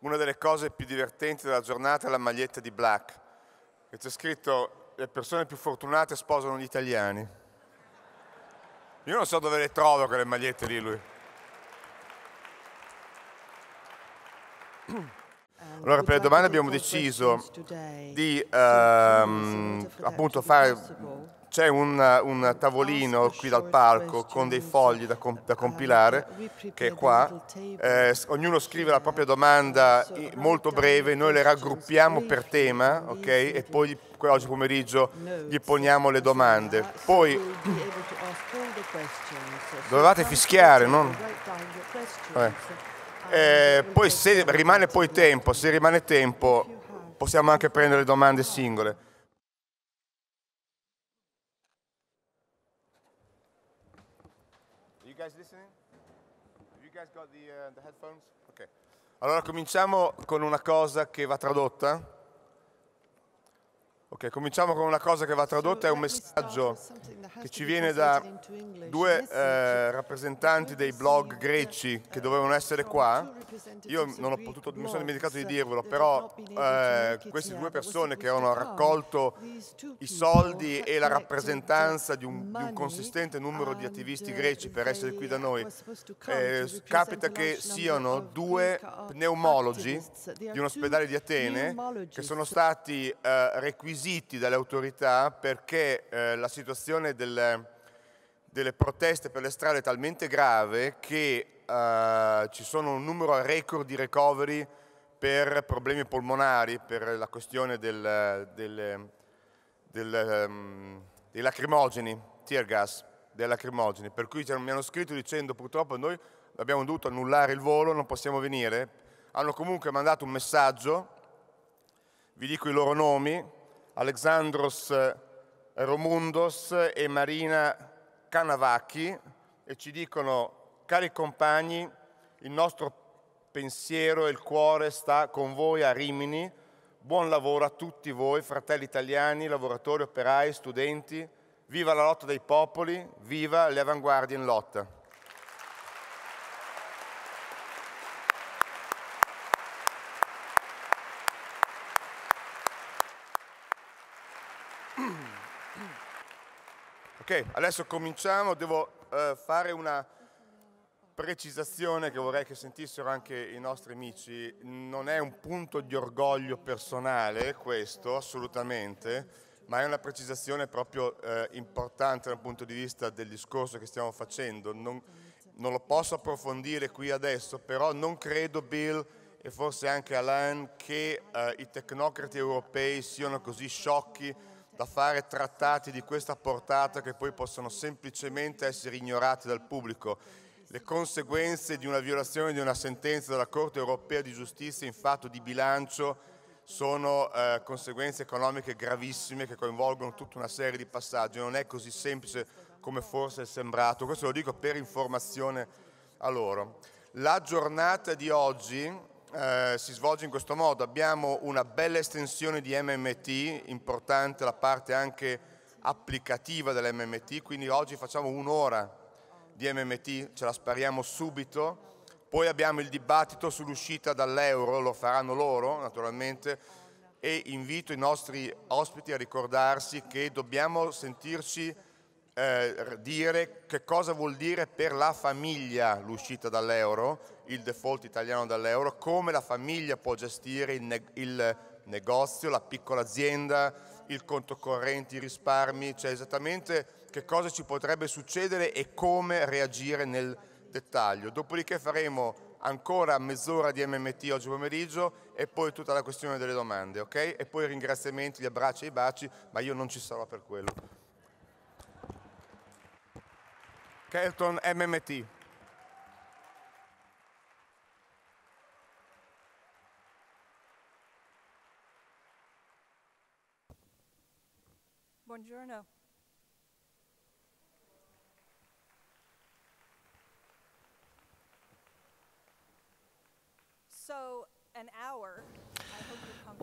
una delle cose più divertenti della giornata è la maglietta di Black, che c'è scritto le persone più fortunate sposano gli italiani. Io non so dove le trovo quelle magliette di lui. Um, allora per le domande abbiamo deciso di ehm, appunto fare c'è un, un, tavolino qui dal parco con dei fogli da, comp da compilare, uh, che è qua. Eh, ognuno scrive la propria domanda molto breve, noi le raggruppiamo per tema, ok? E poi oggi pomeriggio gli poniamo le domande. Poi dovevate fischiare, no? Eh. Um, eh, poi se rimane poi tempo, se rimane tempo possiamo anche prendere domande singole. Okay. Allora cominciamo con una cosa che va tradotta. Ok, cominciamo con una cosa che va tradotta, è un messaggio che ci viene da due eh, rappresentanti dei blog greci che dovevano essere qua. Io non ho potuto, mi sono dimenticato di uh, dirvelo, però eh, queste due persone che hanno raccolto i soldi e la uh, rappresentanza di un, di un consistente numero di attivisti greci per uh, essere qui da noi, eh, capita che siano due pneumologi di un ospedale di Atene che sono stati eh, requisiti dalle autorità perché eh, la situazione del del, delle proteste per le strade talmente grave che eh, ci sono un numero record di recovery per problemi polmonari, per la questione del, del, del, um, dei lacrimogeni, tear gas, dei lacrimogeni. Per cui mi hanno scritto dicendo purtroppo noi abbiamo dovuto annullare il volo, non possiamo venire. Hanno comunque mandato un messaggio, vi dico i loro nomi, Alexandros Romundos e Marina Canavacchi e ci dicono, cari compagni, il nostro pensiero e il cuore sta con voi a Rimini, buon lavoro a tutti voi, fratelli italiani, lavoratori, operai, studenti, viva la lotta dei popoli, viva le avanguardie in lotta. Ok, adesso cominciamo, devo uh, fare una precisazione che vorrei che sentissero anche i nostri amici, non è un punto di orgoglio personale questo, assolutamente, ma è una precisazione proprio eh, importante dal punto di vista del discorso che stiamo facendo. Non, non, lo posso approfondire qui adesso, però non credo, Bill e forse anche Alain, che eh, i tecnocrati europei siano così sciocchi da fare trattati di questa portata che poi possono semplicemente essere ignorati dal pubblico. Le conseguenze di una violazione di una sentenza della Corte europea di giustizia in fatto di bilancio sono eh, conseguenze economiche gravissime che coinvolgono tutta una serie di passaggi, non è così semplice come forse è sembrato, questo lo dico per informazione a loro. La giornata di oggi eh, si svolge in questo modo, abbiamo una bella estensione di MMT, importante la parte anche applicativa dell'MMT, quindi oggi facciamo un'ora di MMT, ce la spariamo subito, poi abbiamo il dibattito sull'uscita dall'euro, lo faranno loro naturalmente, e invito i nostri ospiti a ricordarsi che dobbiamo sentirci eh, dire che cosa vuol dire per la famiglia l'uscita dall'euro il default italiano dall'euro, come la famiglia può gestire il, ne il negozio, la piccola azienda, il conto corrente, i risparmi, cioè esattamente che cosa ci potrebbe succedere e come reagire nel dettaglio. Dopodiché faremo ancora mezz'ora di MMT oggi pomeriggio e poi tutta la questione delle domande, ok? E poi ringraziamenti, gli abbracci e i baci, ma io non ci sarò per quello. Kelton MMT. Buongiorno.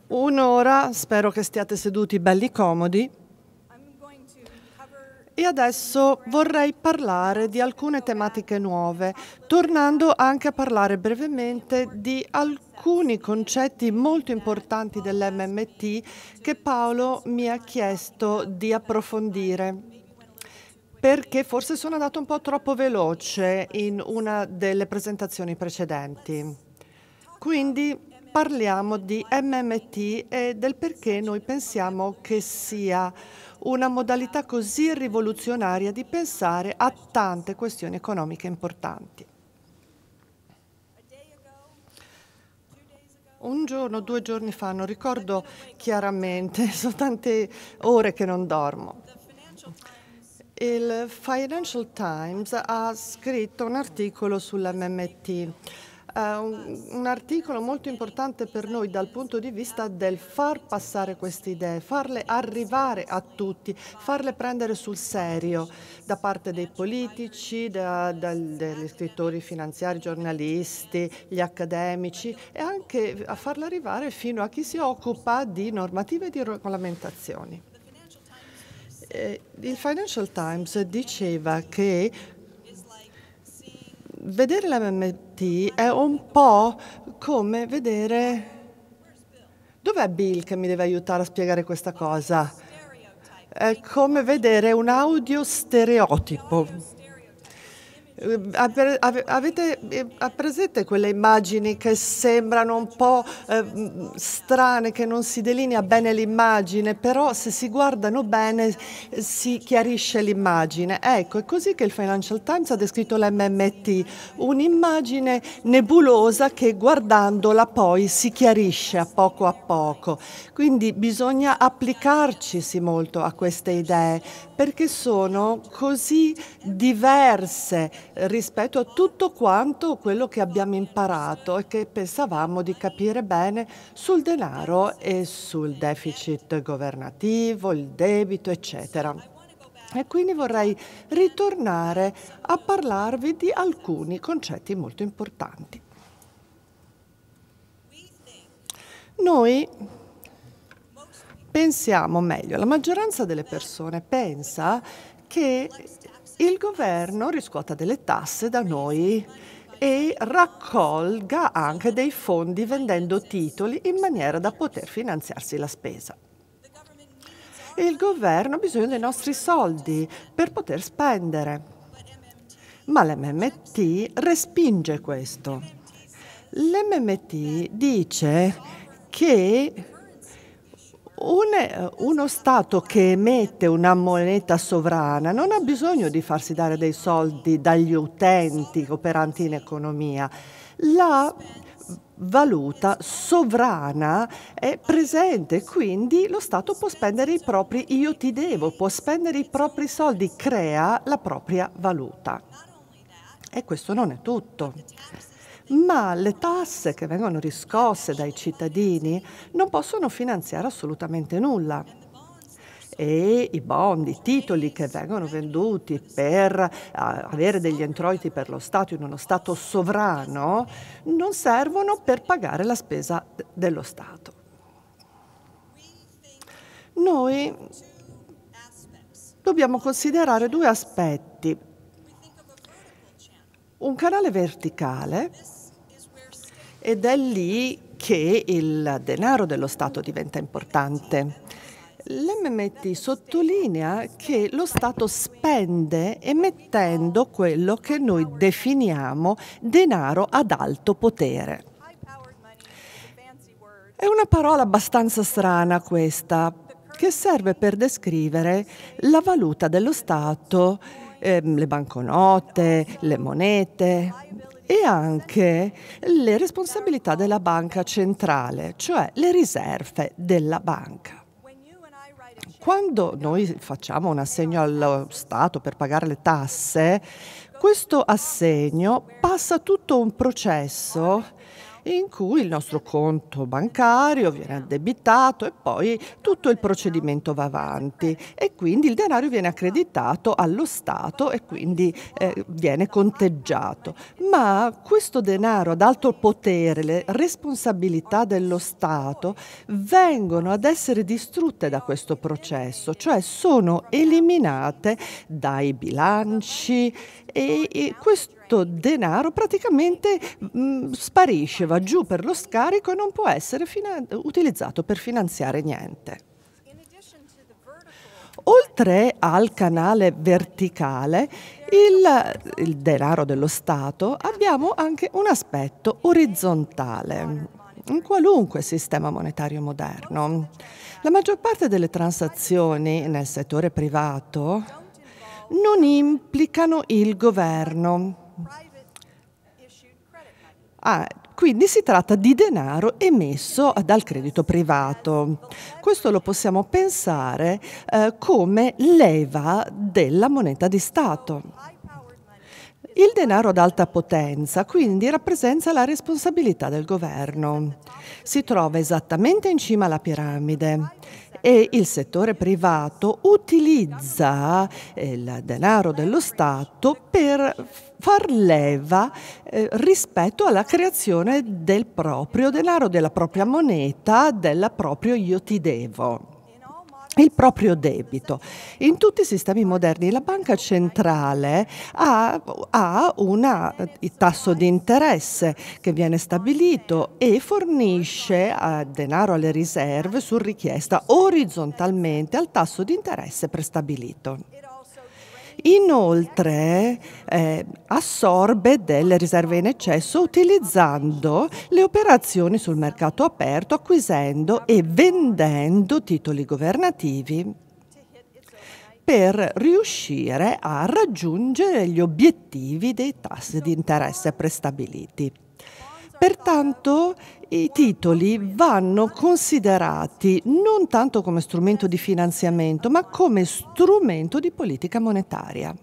Un'ora, spero che stiate seduti belli comodi. E adesso vorrei parlare di alcune tematiche nuove, tornando anche a parlare brevemente di alcuni concetti molto importanti dell'MMT che Paolo mi ha chiesto di approfondire perché forse sono andato un po' troppo veloce in una delle presentazioni precedenti. Quindi parliamo di MMT e del perché noi pensiamo che sia una modalità così rivoluzionaria di pensare a tante questioni economiche importanti. Un giorno, due giorni fa, non ricordo chiaramente, sono tante ore che non dormo. Il Financial Times ha scritto un articolo sull'MMT un, articolo molto importante per noi dal punto di vista del far passare queste idee, farle arrivare a tutti, farle prendere sul serio da parte dei politici, da, da, degli scrittori finanziari, giornalisti, gli accademici e anche a farla arrivare fino a chi si occupa di normative e di regolamentazioni. Eh, il Financial Times diceva che vedere l'MMT è un po' come vedere... Dov'è Bill che mi deve aiutare a spiegare questa cosa? È come vedere un audio stereotipo eh, avete eh, presente quelle immagini che sembrano un po' eh, strane, che non si delinea bene l'immagine, però se si guardano bene si chiarisce l'immagine. Ecco, è così che il Financial Times ha descritto l'MMT, un'immagine nebulosa che guardandola poi si chiarisce a poco a poco. Quindi bisogna applicarcisi molto a queste idee perché sono così diverse rispetto a tutto quanto quello che abbiamo imparato e che pensavamo di capire bene sul denaro e sul deficit governativo, il debito, eccetera. E quindi vorrei ritornare a parlarvi di alcuni concetti molto importanti. Noi pensiamo meglio, la maggioranza delle persone pensa che il governo riscuota delle tasse da noi e raccolga anche dei fondi vendendo titoli in maniera da poter finanziarsi la spesa. Il governo ha bisogno dei nostri soldi per poter spendere, ma l'MMT respinge questo. L'MMT dice che Une, uno Stato che emette una moneta sovrana non ha bisogno di farsi dare dei soldi dagli utenti operanti in economia. La valuta sovrana è presente, quindi lo Stato può spendere i propri io ti devo, può spendere i propri soldi, crea la propria valuta. E questo non è tutto ma le tasse che vengono riscosse dai cittadini non possono finanziare assolutamente nulla e i bond, i titoli che vengono venduti per eh, avere degli introiti per lo Stato in uno Stato sovrano non servono per pagare la spesa dello Stato. Noi dobbiamo considerare due aspetti. Un canale verticale ed è lì che il denaro dello Stato diventa importante. L'MMT sottolinea che lo Stato spende emettendo quello che noi definiamo denaro ad alto potere. È una parola abbastanza strana questa, che serve per descrivere la valuta dello Stato, ehm, le banconote, le monete, e anche le responsabilità della banca centrale, cioè le riserve della banca. Quando noi facciamo un assegno allo Stato per pagare le tasse, questo assegno passa tutto un processo in cui il nostro conto bancario viene addebitato e poi tutto il procedimento va avanti e quindi il denaro viene accreditato allo Stato e quindi eh, viene conteggiato. Ma questo denaro ad alto potere, le responsabilità dello Stato vengono ad essere distrutte da questo processo, cioè sono eliminate dai bilanci e, e questo questo denaro praticamente mh, mm, sparisce, va giù per lo scarico e non può essere utilizzato per finanziare niente. Oltre al canale verticale, il, il denaro dello Stato, abbiamo anche un aspetto orizzontale in qualunque sistema monetario moderno. La maggior parte delle transazioni nel settore privato non implicano il governo Ah, quindi si tratta di denaro emesso dal credito privato. Questo lo possiamo pensare eh, come leva della moneta di Stato. Il denaro ad alta potenza quindi rappresenta la responsabilità del governo. Si trova esattamente in cima alla piramide e il settore privato utilizza eh, il denaro dello Stato per far leva eh, rispetto alla creazione del proprio denaro, della propria moneta, del proprio io ti devo il proprio debito. In tutti i sistemi moderni la banca centrale ha, ha una, tasso di interesse che viene stabilito e fornisce eh, denaro alle riserve su richiesta orizzontalmente al tasso di interesse prestabilito. Inoltre eh, assorbe delle riserve in eccesso utilizzando le operazioni sul mercato aperto, acquisendo e vendendo titoli governativi per riuscire a raggiungere gli obiettivi dei tassi di interesse prestabiliti. Pertanto i titoli vanno considerati non tanto come strumento di finanziamento, ma come strumento di politica monetaria.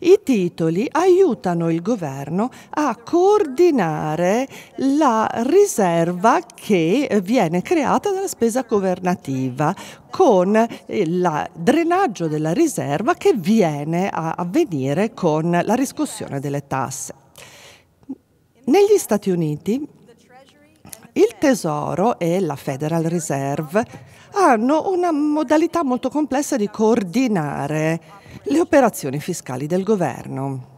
I titoli aiutano il governo a coordinare la riserva che viene creata dalla spesa governativa con il eh, drenaggio della riserva che viene a avvenire con la riscossione delle tasse. Negli Stati Uniti il Tesoro e la Federal Reserve hanno una modalità molto complessa di coordinare le operazioni fiscali del governo.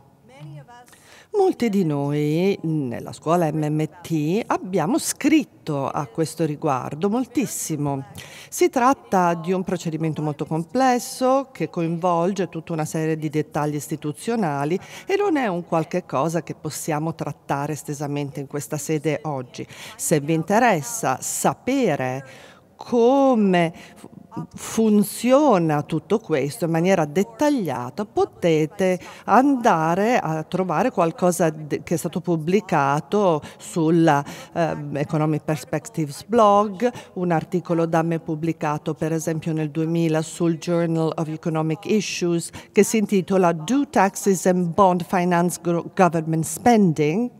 Molti di noi nella scuola MMT abbiamo scritto a questo riguardo moltissimo. Si tratta di un procedimento molto complesso che coinvolge tutta una serie di dettagli istituzionali e non è un qualche cosa che possiamo trattare estesamente in questa sede oggi. Se vi interessa sapere come funziona tutto questo in maniera dettagliata, potete andare a trovare qualcosa che è stato pubblicato sulla eh, Economic Perspectives blog, un articolo da me pubblicato per esempio nel 2000 sul Journal of Economic Issues che si intitola Do Taxes and Bond Finance Government Spending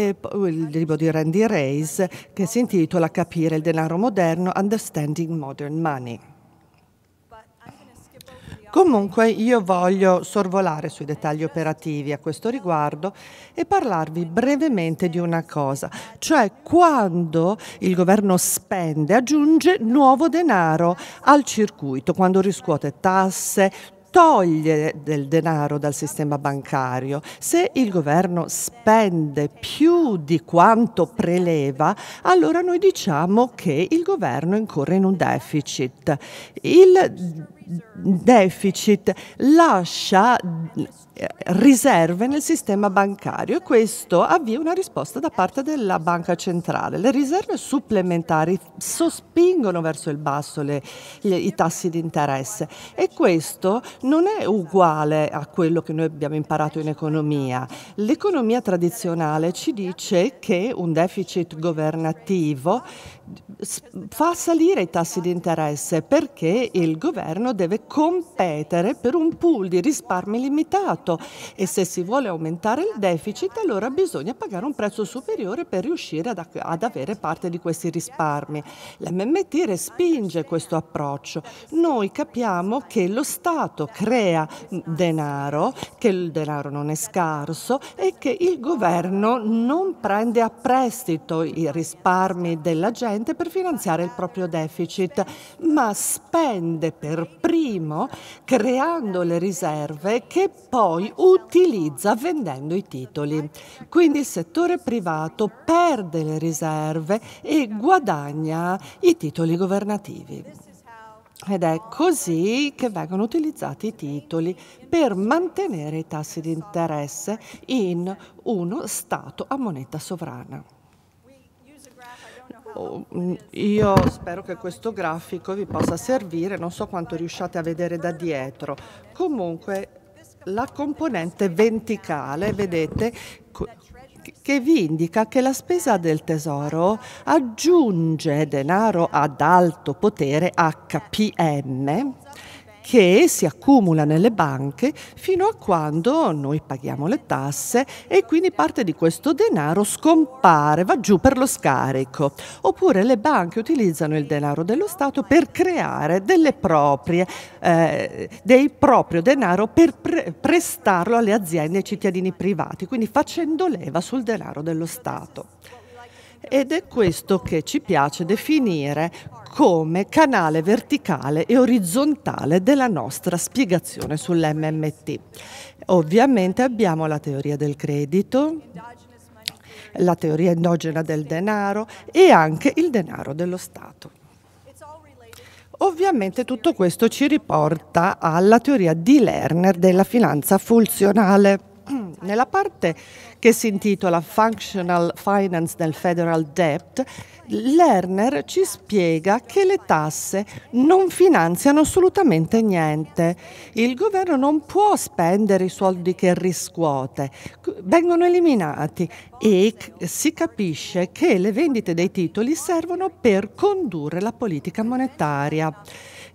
e il libro di Randy Reis che si intitola Capire il denaro moderno, Understanding Modern Money. Comunque io voglio sorvolare sui dettagli operativi a questo riguardo e parlarvi brevemente di una cosa, cioè quando il governo spende, aggiunge nuovo denaro al circuito, quando riscuote tasse, togliere del denaro dal sistema bancario. Se il governo spende più di quanto preleva, allora noi diciamo che il governo incorre in un deficit. Il deficit lascia eh, riserve nel sistema bancario e questo avvia una risposta da parte della banca centrale. Le riserve supplementari sospingono verso il basso le, le, i tassi di interesse e questo non è uguale a quello che noi abbiamo imparato in economia. L'economia tradizionale ci dice che un deficit governativo fa salire i tassi di interesse perché il governo deve competere per un pool di risparmi limitato e se si vuole aumentare il deficit allora bisogna pagare un prezzo superiore per riuscire ad, ad avere parte di questi risparmi. L'MMT respinge questo approccio. Noi capiamo che lo Stato crea denaro, che il denaro non è scarso e che il governo non prende a prestito i risparmi della gente per finanziare il proprio deficit, ma spende per prima primo creando le riserve che poi utilizza vendendo i titoli. Quindi il settore privato perde le riserve e guadagna i titoli governativi. Ed è così che vengono utilizzati i titoli per mantenere i tassi di interesse in uno Stato a moneta sovrana. Oh, mm, io spero che questo grafico vi possa servire, non so quanto riusciate a vedere da dietro. Comunque la componente venticale, vedete, che vi indica che la spesa del tesoro aggiunge denaro ad alto potere HPM che si accumula nelle banche fino a quando noi paghiamo le tasse e quindi parte di questo denaro scompare, va giù per lo scarico. Oppure le banche utilizzano il denaro dello Stato per creare delle proprie, eh, dei proprio denaro per pre prestarlo alle aziende e ai cittadini privati, quindi facendo leva sul denaro dello Stato ed è questo che ci piace definire come canale verticale e orizzontale della nostra spiegazione sull'MMT. Ovviamente abbiamo la teoria del credito, la teoria endogena del denaro e anche il denaro dello Stato. Ovviamente tutto questo ci riporta alla teoria di Lerner della finanza funzionale. Nella parte che si intitola Functional Finance del Federal Debt, Lerner ci spiega che le tasse non finanziano assolutamente niente. Il governo non può spendere i soldi che riscuote, vengono eliminati e si capisce che le vendite dei titoli servono per condurre la politica monetaria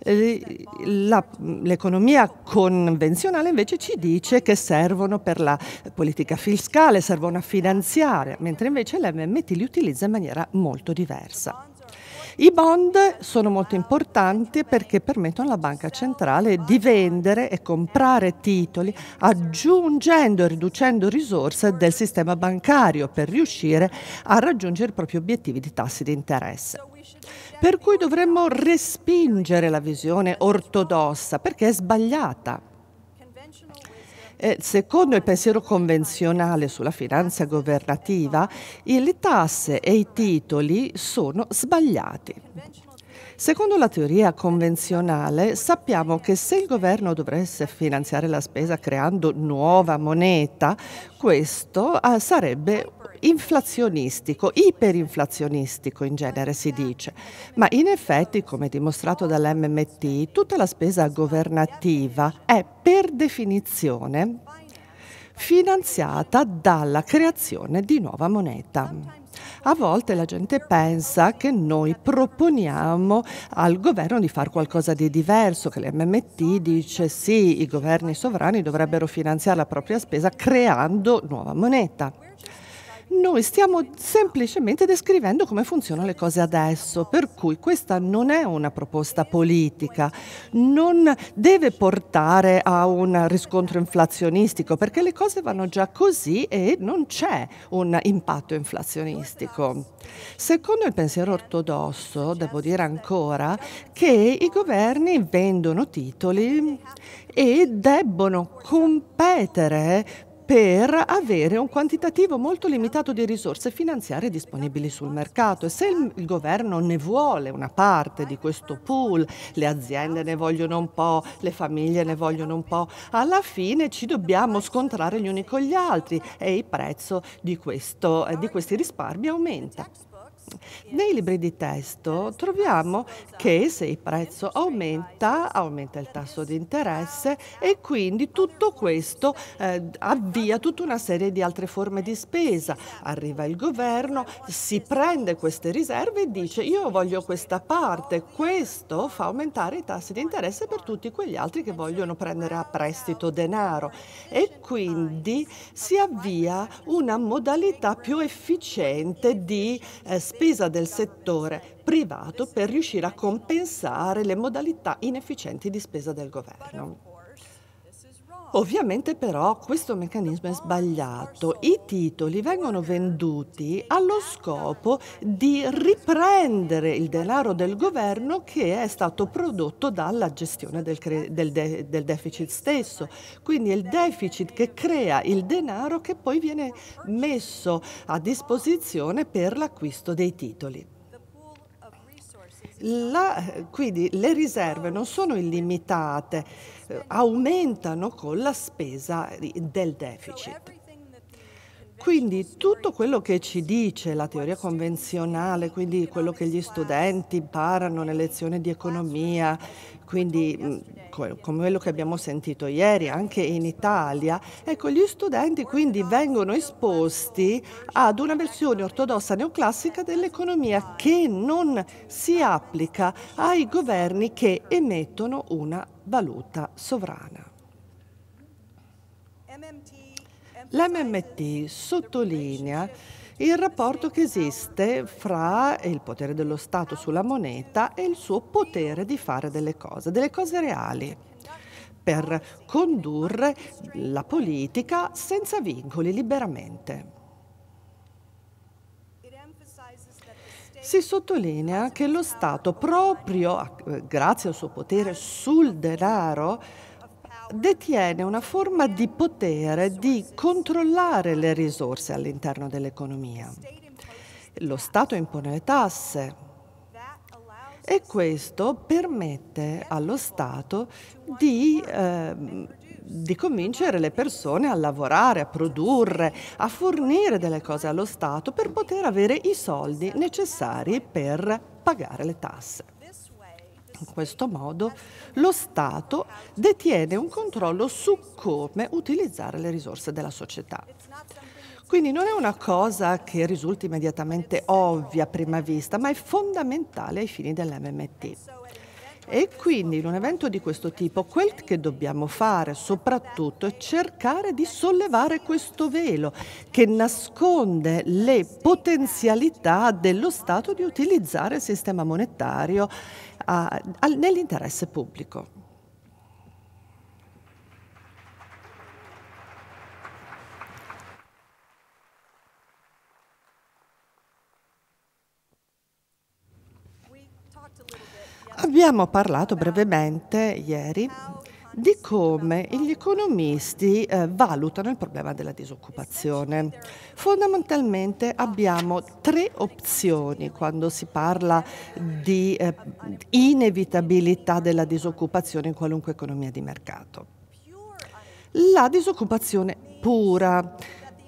l'economia convenzionale invece ci dice che servono per la politica fiscale, servono a finanziare, mentre invece l'MMT li utilizza in maniera molto diversa. I bond sono molto importanti perché permettono alla banca centrale di vendere e comprare titoli aggiungendo e riducendo risorse del sistema bancario per riuscire a raggiungere i propri obiettivi di tassi di interesse per cui dovremmo respingere la visione ortodossa perché è sbagliata. Eh, secondo il pensiero convenzionale sulla finanza governativa, le tasse e i titoli sono sbagliati. Secondo la teoria convenzionale sappiamo che se il governo dovesse finanziare la spesa creando nuova moneta, questo ah, sarebbe inflazionistico, iperinflazionistico in genere si dice, ma in effetti, come dimostrato dall'MMT, tutta la spesa governativa è per definizione finanziata dalla creazione di nuova moneta. A volte la gente pensa che noi proponiamo al governo di fare qualcosa di diverso, che l'MMT dice sì, i governi sovrani dovrebbero finanziare la propria spesa creando nuova moneta. Noi stiamo semplicemente descrivendo come funzionano le cose adesso, per cui questa non è una proposta politica, non deve portare a un riscontro inflazionistico, perché le cose vanno già così e non c'è un impatto inflazionistico. Secondo il pensiero ortodosso, devo dire ancora, che i governi vendono titoli e debbono competere per avere un quantitativo molto limitato di risorse finanziarie disponibili sul mercato e se il, governo ne vuole una parte di questo pool, le aziende ne vogliono un po', le famiglie ne vogliono un po', alla fine ci dobbiamo scontrare gli uni con gli altri e il prezzo di, questo, eh, di questi risparmi aumenta. Nei libri di testo troviamo che se il prezzo aumenta, aumenta il tasso di interesse e quindi tutto questo eh, avvia tutta una serie di altre forme di spesa. Arriva il governo, si prende queste riserve e dice io voglio questa parte, questo fa aumentare i tassi di interesse per tutti quegli altri che vogliono prendere a prestito denaro e quindi si avvia una modalità più efficiente di eh, spesa del settore privato per riuscire a compensare le modalità inefficienti di spesa del governo. Ovviamente però questo meccanismo è sbagliato. I titoli vengono venduti allo scopo di riprendere il denaro del governo che è stato prodotto dalla gestione del, del, de del deficit stesso. Quindi è il deficit che crea il denaro che poi viene messo a disposizione per l'acquisto dei titoli. La, quindi le riserve non sono illimitate, eh, aumentano con la spesa del deficit. Quindi tutto quello che ci dice la teoria convenzionale, quindi quello che gli studenti imparano nelle lezioni di economia, quindi come mm, quello che abbiamo sentito ieri anche in Italia, ecco, gli studenti quindi vengono esposti ad una versione ortodossa neoclassica dell'economia che non si applica ai governi che emettono una valuta sovrana. L'MMT sottolinea il rapporto che esiste fra il potere dello Stato sulla moneta e il suo potere di fare delle cose, delle cose reali per condurre la politica senza vincoli, liberamente. Si sottolinea che lo Stato, proprio grazie al suo potere sul denaro, detiene una forma di potere di controllare le risorse all'interno dell'economia. Lo Stato impone le tasse e questo permette allo Stato di, eh, di convincere le persone a lavorare, a produrre, a fornire delle cose allo Stato per poter avere i soldi necessari per pagare le tasse in questo modo lo Stato detiene un controllo su come utilizzare le risorse della società. Quindi non è una cosa che risulta immediatamente ovvia a prima vista, ma è fondamentale ai fini dell'MMT. E quindi in un evento di questo tipo quel che dobbiamo fare soprattutto è cercare di sollevare questo velo che nasconde le potenzialità dello Stato di utilizzare il sistema monetario a, a, nell'interesse pubblico. Abbiamo parlato brevemente ieri di come gli economisti eh, valutano il problema della disoccupazione. Fondamentalmente abbiamo tre opzioni quando si parla di eh, inevitabilità della disoccupazione in qualunque economia di mercato. La disoccupazione pura.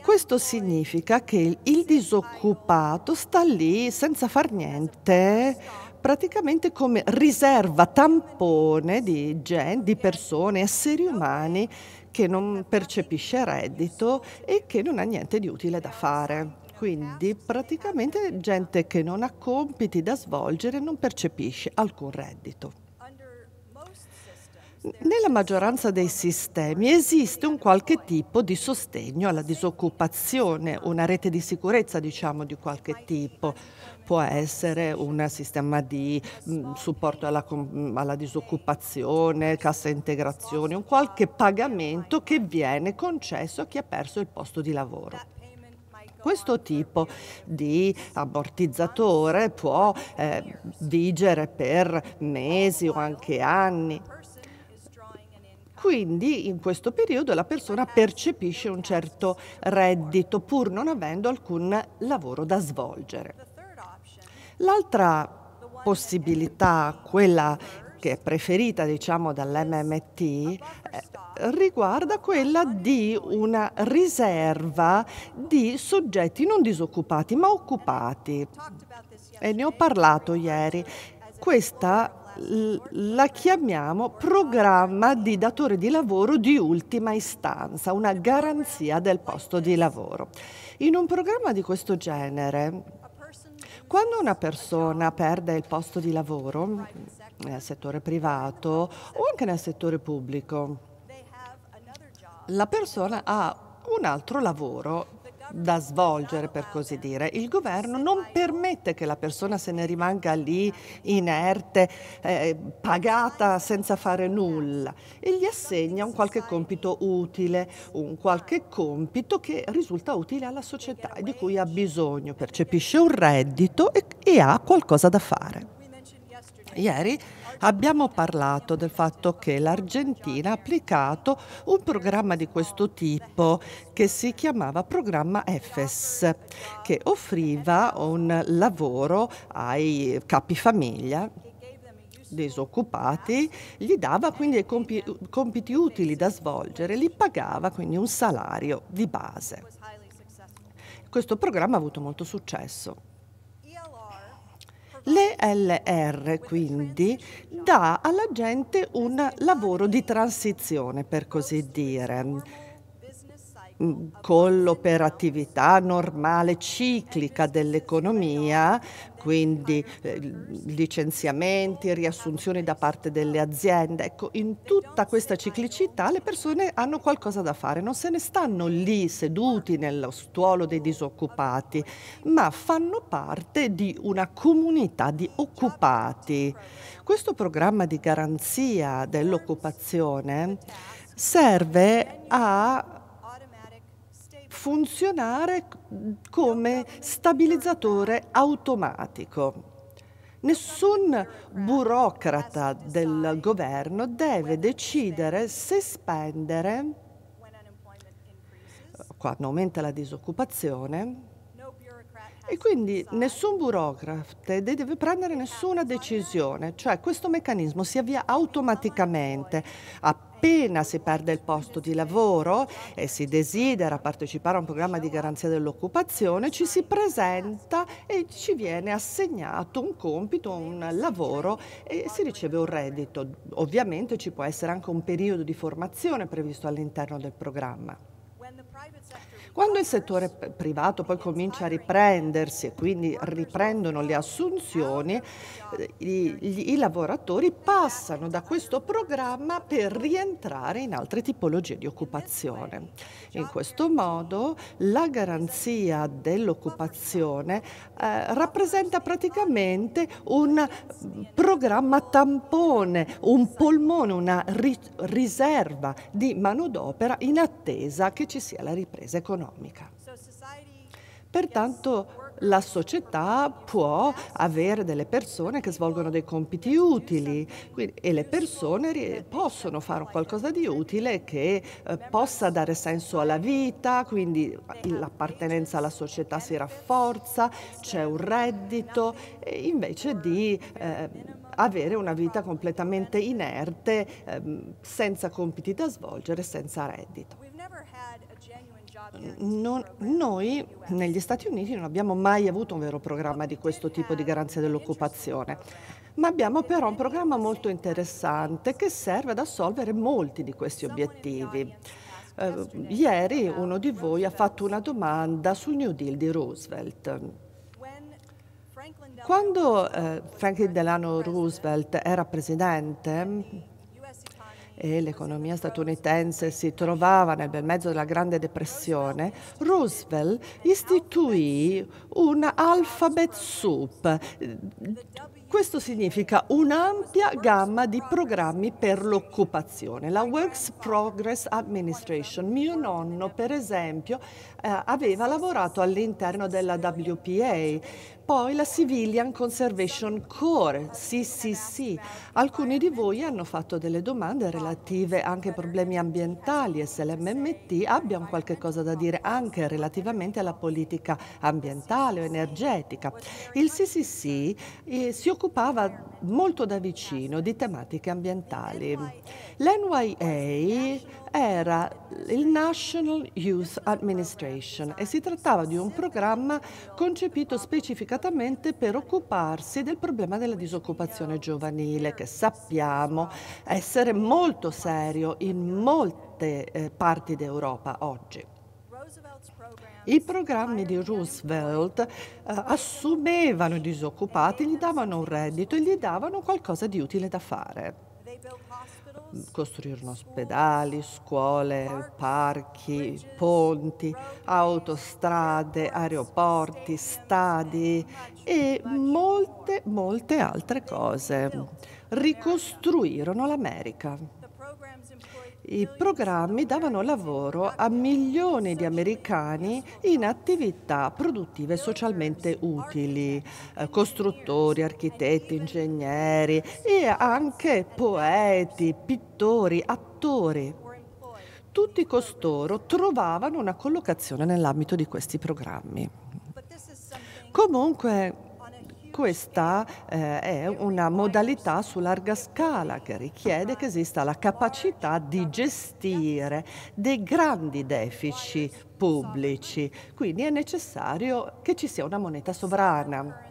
Questo significa che il disoccupato sta lì senza far niente praticamente come riserva tampone di, gente, di persone, esseri umani che non percepisce reddito e che non ha niente di utile da fare quindi praticamente gente che non ha compiti da svolgere non percepisce alcun reddito. Nella maggioranza dei sistemi esiste un qualche tipo di sostegno alla disoccupazione, una rete di sicurezza diciamo di qualche tipo, può essere un sistema di mh, mm, supporto alla, mm, alla, disoccupazione, cassa integrazione, un qualche pagamento che viene concesso a chi ha perso il posto di lavoro. Questo tipo di ammortizzatore può eh, vigere per mesi o anche anni quindi in questo periodo la persona percepisce un certo reddito pur non avendo alcun lavoro da svolgere. L'altra possibilità, quella che è preferita diciamo, dall'MMT, eh, riguarda quella di una riserva di soggetti non disoccupati ma occupati. E ne ho parlato ieri. Questa la chiamiamo programma di datore di lavoro di ultima istanza, una garanzia del posto di lavoro. In un programma di questo genere quando una persona perde il posto di lavoro nel settore privato o anche nel settore pubblico, la persona ha un altro lavoro da svolgere, per così dire. Il governo non permette che la persona se ne rimanga lì inerte, eh, pagata senza fare nulla e gli assegna un qualche compito utile, un qualche compito che risulta utile alla società e di cui ha bisogno, percepisce un reddito e, e ha qualcosa da fare. Ieri Abbiamo parlato del fatto che l'Argentina ha applicato un programma di questo tipo che si chiamava programma EFES, che offriva un lavoro ai capi famiglia disoccupati, gli dava quindi dei compi compiti utili da svolgere, li pagava quindi un salario di base. Questo programma ha avuto molto successo. L'ELR quindi dà alla gente un lavoro di transizione, per così dire mm, con l'operatività normale ciclica dell'economia quindi eh, licenziamenti, riassunzioni da parte delle aziende. Ecco, in tutta questa ciclicità le persone hanno qualcosa da fare, non se ne stanno lì seduti nello stuolo dei disoccupati, ma fanno parte di una comunità di occupati. Questo programma di garanzia dell'occupazione serve a funzionare come stabilizzatore automatico. Nessun burocrata del governo deve decidere se spendere, quando aumenta la disoccupazione, e quindi nessun burocrate deve prendere nessuna decisione, cioè questo meccanismo si avvia automaticamente appena si perde il posto di lavoro e si desidera partecipare a un programma di garanzia dell'occupazione, ci si presenta e ci viene assegnato un compito, un lavoro e si riceve un reddito. Ovviamente ci può essere anche un periodo di formazione previsto all'interno del programma. Quando il settore privato poi comincia a riprendersi e quindi riprendono le assunzioni, eh, i, i lavoratori passano da questo programma per rientrare in altre tipologie di occupazione. In questo modo la garanzia dell'occupazione eh, rappresenta praticamente un mm, programma tampone, un polmone, una ri riserva di manodopera in attesa che ci sia la ripresa economica economica. Pertanto la società può avere delle persone che svolgono dei compiti utili e le persone possono fare qualcosa di utile che eh, possa dare senso alla vita, quindi l'appartenenza alla società si rafforza, c'è un reddito, invece di eh, avere una vita completamente inerte, ehm, senza compiti da svolgere, senza reddito. Non, noi negli Stati Uniti non abbiamo mai avuto un vero programma di questo tipo di garanzia dell'occupazione, ma abbiamo però un programma molto interessante che serve ad assolvere molti di questi obiettivi. Eh, ieri uno di voi ha fatto una domanda sul New Deal di Roosevelt. Quando eh, Franklin Delano Roosevelt era presidente, e l'economia statunitense si trovava nel bel mezzo della Grande Depressione, Roosevelt istituì un alphabet soup. Questo significa un'ampia gamma di programmi per l'occupazione. La Works Progress Administration. Mio nonno, per esempio, eh, aveva lavorato all'interno della WPA poi la Civilian Conservation Corps, CCC. Alcuni di voi hanno fatto delle domande relative anche ai problemi ambientali e se l'MMT abbia un qualche cosa da dire anche relativamente alla politica ambientale o energetica. Il CCC eh, si occupava molto da vicino di tematiche ambientali. L'NYA era il National Youth Administration e si trattava di un programma concepito specificatamente per occuparsi del problema della disoccupazione giovanile che sappiamo essere molto serio in molte eh, parti d'Europa oggi. I programmi di Roosevelt eh, assumevano i disoccupati, gli davano un reddito e gli davano qualcosa di utile da fare costruirono ospedali, scuole, parchi, ponti, autostrade, aeroporti, stadi e molte, molte altre cose. Ricostruirono l'America. I programmi davano lavoro a milioni di americani in attività produttive socialmente utili, eh, costruttori, architetti, ingegneri e anche poeti, pittori, attori. Tutti costoro trovavano una collocazione nell'ambito di questi programmi. Comunque questa eh, è una modalità su larga scala che richiede che esista la capacità di gestire dei grandi deficit pubblici, quindi è necessario che ci sia una moneta sovrana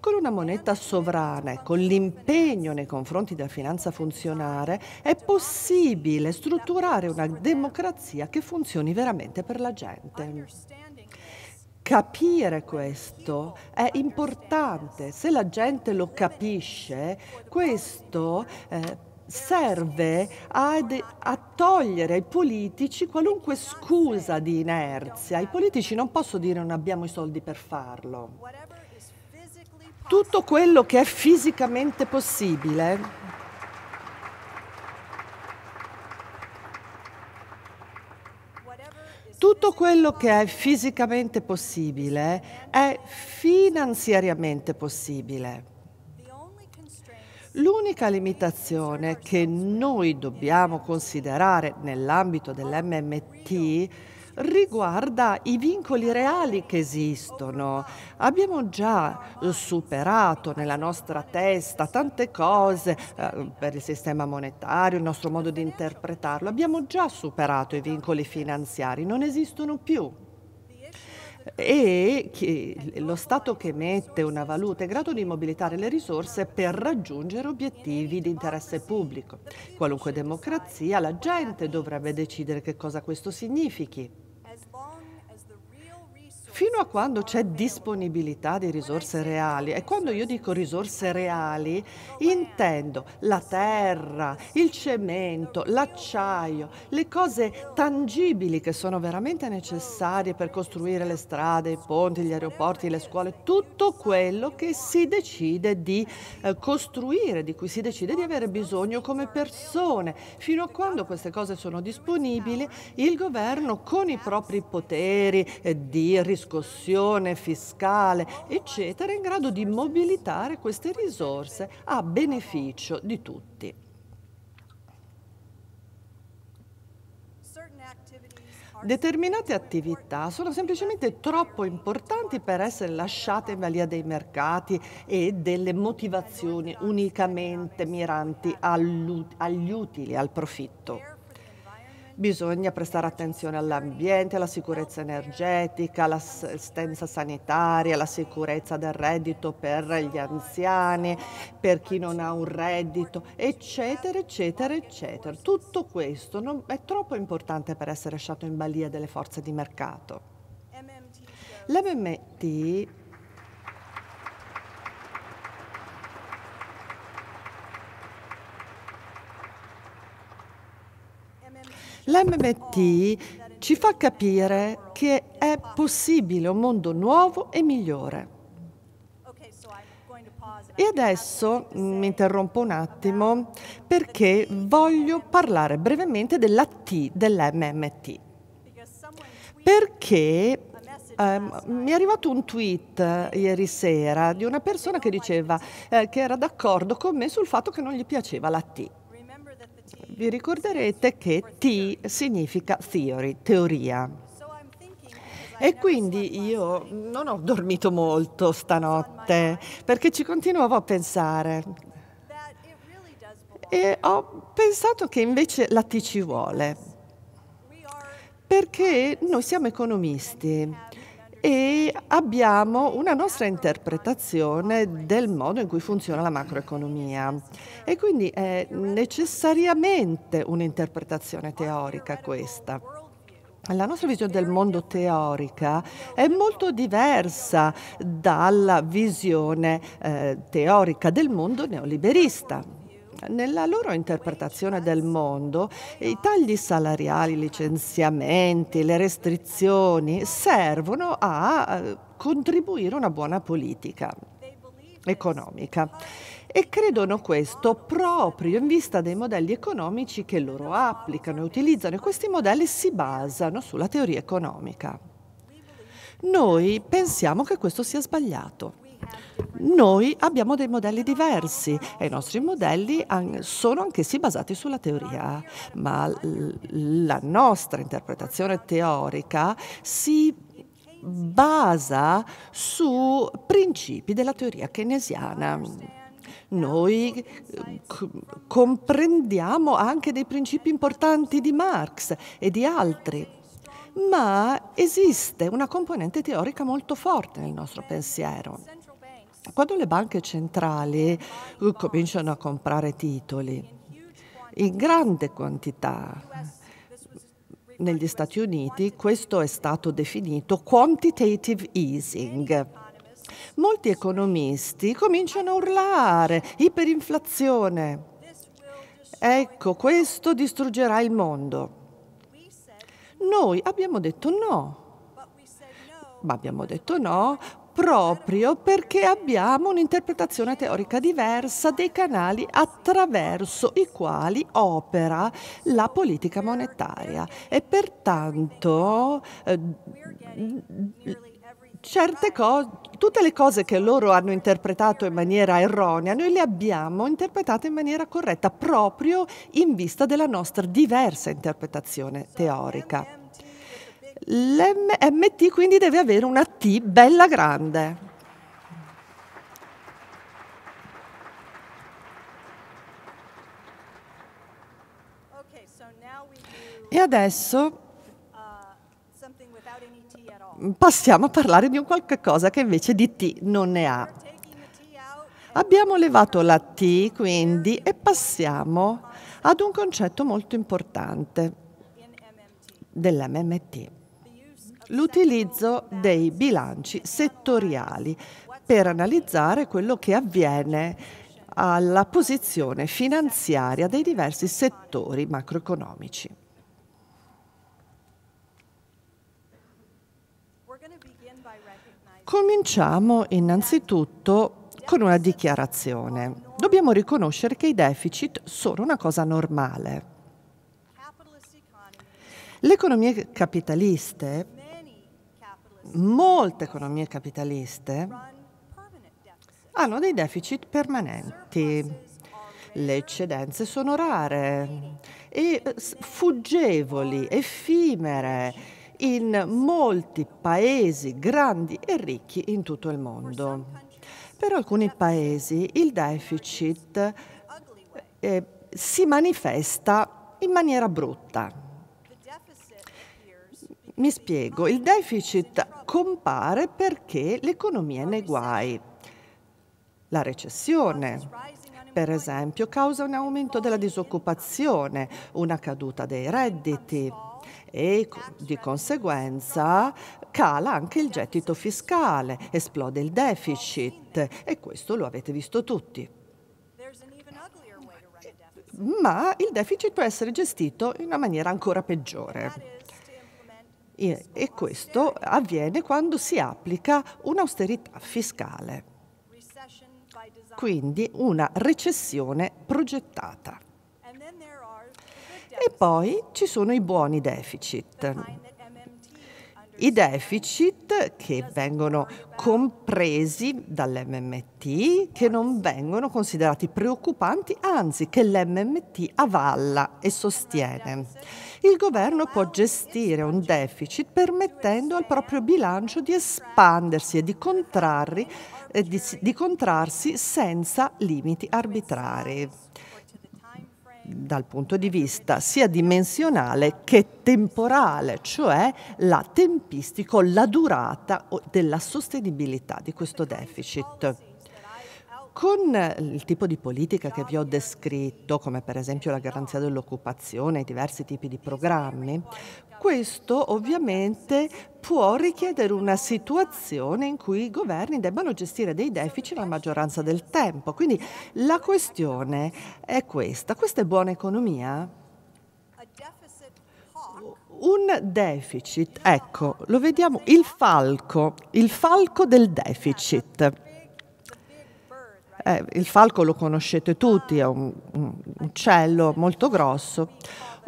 con una moneta sovrana e con l'impegno nei confronti della finanza funzionare è possibile strutturare una democrazia che funzioni veramente per la gente capire questo è importante. Se la gente lo capisce, questo eh, serve ad, a togliere ai politici qualunque scusa di inerzia. I politici non possono dire non abbiamo i soldi per farlo. Tutto quello che è fisicamente possibile tutto quello che è fisicamente possibile è finanziariamente possibile. L'unica limitazione che noi dobbiamo considerare nell'ambito dell'MMT riguarda i vincoli reali che esistono. Abbiamo già superato nella nostra testa tante cose eh, per il sistema monetario, il nostro modo di interpretarlo. Abbiamo già superato i vincoli finanziari, non esistono più e lo Stato che emette una valuta è in grado di mobilitare le risorse per raggiungere obiettivi di interesse pubblico. Qualunque democrazia, la gente dovrebbe decidere che cosa questo significhi fino a quando c'è disponibilità di risorse reali e quando io dico risorse reali intendo la terra, il cemento, l'acciaio, le cose tangibili che sono veramente necessarie per costruire le strade, i ponti, gli aeroporti, le scuole, tutto quello che si decide di eh, costruire, di cui si decide di avere bisogno come persone. Fino a quando queste cose sono disponibili, il governo con i propri poteri eh, di riscoprire riscossione fiscale, eccetera, in grado di mobilitare queste risorse a beneficio di tutti. Determinate attività sono semplicemente troppo importanti per essere lasciate in balia dei mercati e delle motivazioni unicamente miranti agli utili, al profitto bisogna prestare attenzione all'ambiente, alla sicurezza energetica, all'assistenza sanitaria, alla sicurezza del reddito per gli anziani, per chi non ha un reddito, eccetera, eccetera, eccetera. Tutto questo non, è troppo importante per essere lasciato in balia delle forze di mercato. L'MMT L'MBT ci fa capire che è possibile un mondo nuovo e migliore. E adesso mm, mi interrompo un attimo perché voglio parlare brevemente della T dell'MMT. Perché Um, mi è arrivato un tweet eh, ieri sera di una persona che diceva eh, che era d'accordo con me sul fatto che non gli piaceva la T. Vi ricorderete che T significa theory, teoria. E quindi io non ho dormito molto stanotte perché ci continuavo a pensare. E ho pensato che invece la T ci vuole, perché noi siamo economisti e abbiamo una nostra interpretazione del modo in cui funziona la macroeconomia e quindi è necessariamente un'interpretazione teorica questa. La nostra visione del mondo teorica è molto diversa dalla visione eh, teorica del mondo neoliberista, nella loro interpretazione del mondo, i tagli salariali, i licenziamenti, le restrizioni servono a eh, contribuire a una buona politica economica e credono questo proprio in vista dei modelli economici che loro applicano e utilizzano e questi modelli si basano sulla teoria economica. Noi pensiamo che questo sia sbagliato. Noi abbiamo dei modelli diversi e i nostri modelli sono anch'essi basati sulla teoria, ma la nostra interpretazione teorica si basa su principi della teoria keynesiana noi comprendiamo anche dei principi importanti di Marx e di altri, ma esiste una componente teorica molto forte nel nostro pensiero. Quando le banche centrali uh, cominciano a comprare titoli in grande quantità, negli Stati Uniti questo è stato definito quantitative easing. Molti economisti cominciano a urlare iperinflazione. Ecco, questo distruggerà il mondo. Noi abbiamo detto no, ma abbiamo detto no proprio perché abbiamo un'interpretazione teorica diversa dei canali attraverso i quali opera la politica monetaria e pertanto eh, certe cose, tutte le cose che loro hanno interpretato in maniera erronea, noi le abbiamo interpretate in maniera corretta proprio in vista della nostra diversa interpretazione teorica. L'MT quindi deve avere una T bella grande. E adesso uh, passiamo a parlare di un qualche cosa che invece di T non ne ha. Abbiamo levato la T quindi e passiamo ad un concetto molto importante dell'MMT l'utilizzo dei bilanci settoriali per analizzare quello che avviene alla posizione finanziaria dei diversi settori macroeconomici. Cominciamo innanzitutto con una dichiarazione. Dobbiamo riconoscere che i deficit sono una cosa normale. Le economie capitaliste molte economie capitaliste hanno dei deficit permanenti. Le eccedenze sono rare e eh, fuggevoli, effimere in molti paesi grandi e ricchi in tutto il mondo. Per alcuni paesi il deficit eh, eh si manifesta in maniera brutta. Mi spiego, il deficit compare perché l'economia è nei guai. La recessione, per esempio, causa un aumento della disoccupazione, una caduta dei redditi e di conseguenza cala anche il gettito fiscale, esplode il deficit e questo lo avete visto tutti. Ma il deficit può essere gestito in una maniera ancora peggiore e questo avviene quando si applica un'austerità fiscale, quindi una recessione progettata. E poi ci sono i buoni deficit. I deficit che vengono compresi dall'MMT, che non vengono considerati preoccupanti, anzi che l'MMT avalla e sostiene il governo può gestire un deficit permettendo al proprio bilancio di espandersi e di, eh, di, di contrarsi senza limiti arbitrari dal punto di vista sia dimensionale che temporale, cioè la tempistica, la durata della sostenibilità di questo deficit. Con il tipo di politica che vi ho descritto, come per esempio la garanzia dell'occupazione, i diversi tipi di programmi, questo ovviamente può richiedere una situazione in cui i governi debbano gestire dei deficit la maggioranza del tempo. Quindi la questione è questa. Questa è buona economia? Un deficit, ecco, lo vediamo, il falco, il falco del deficit. Eh, il falco lo conoscete tutti, è un, un uccello molto grosso.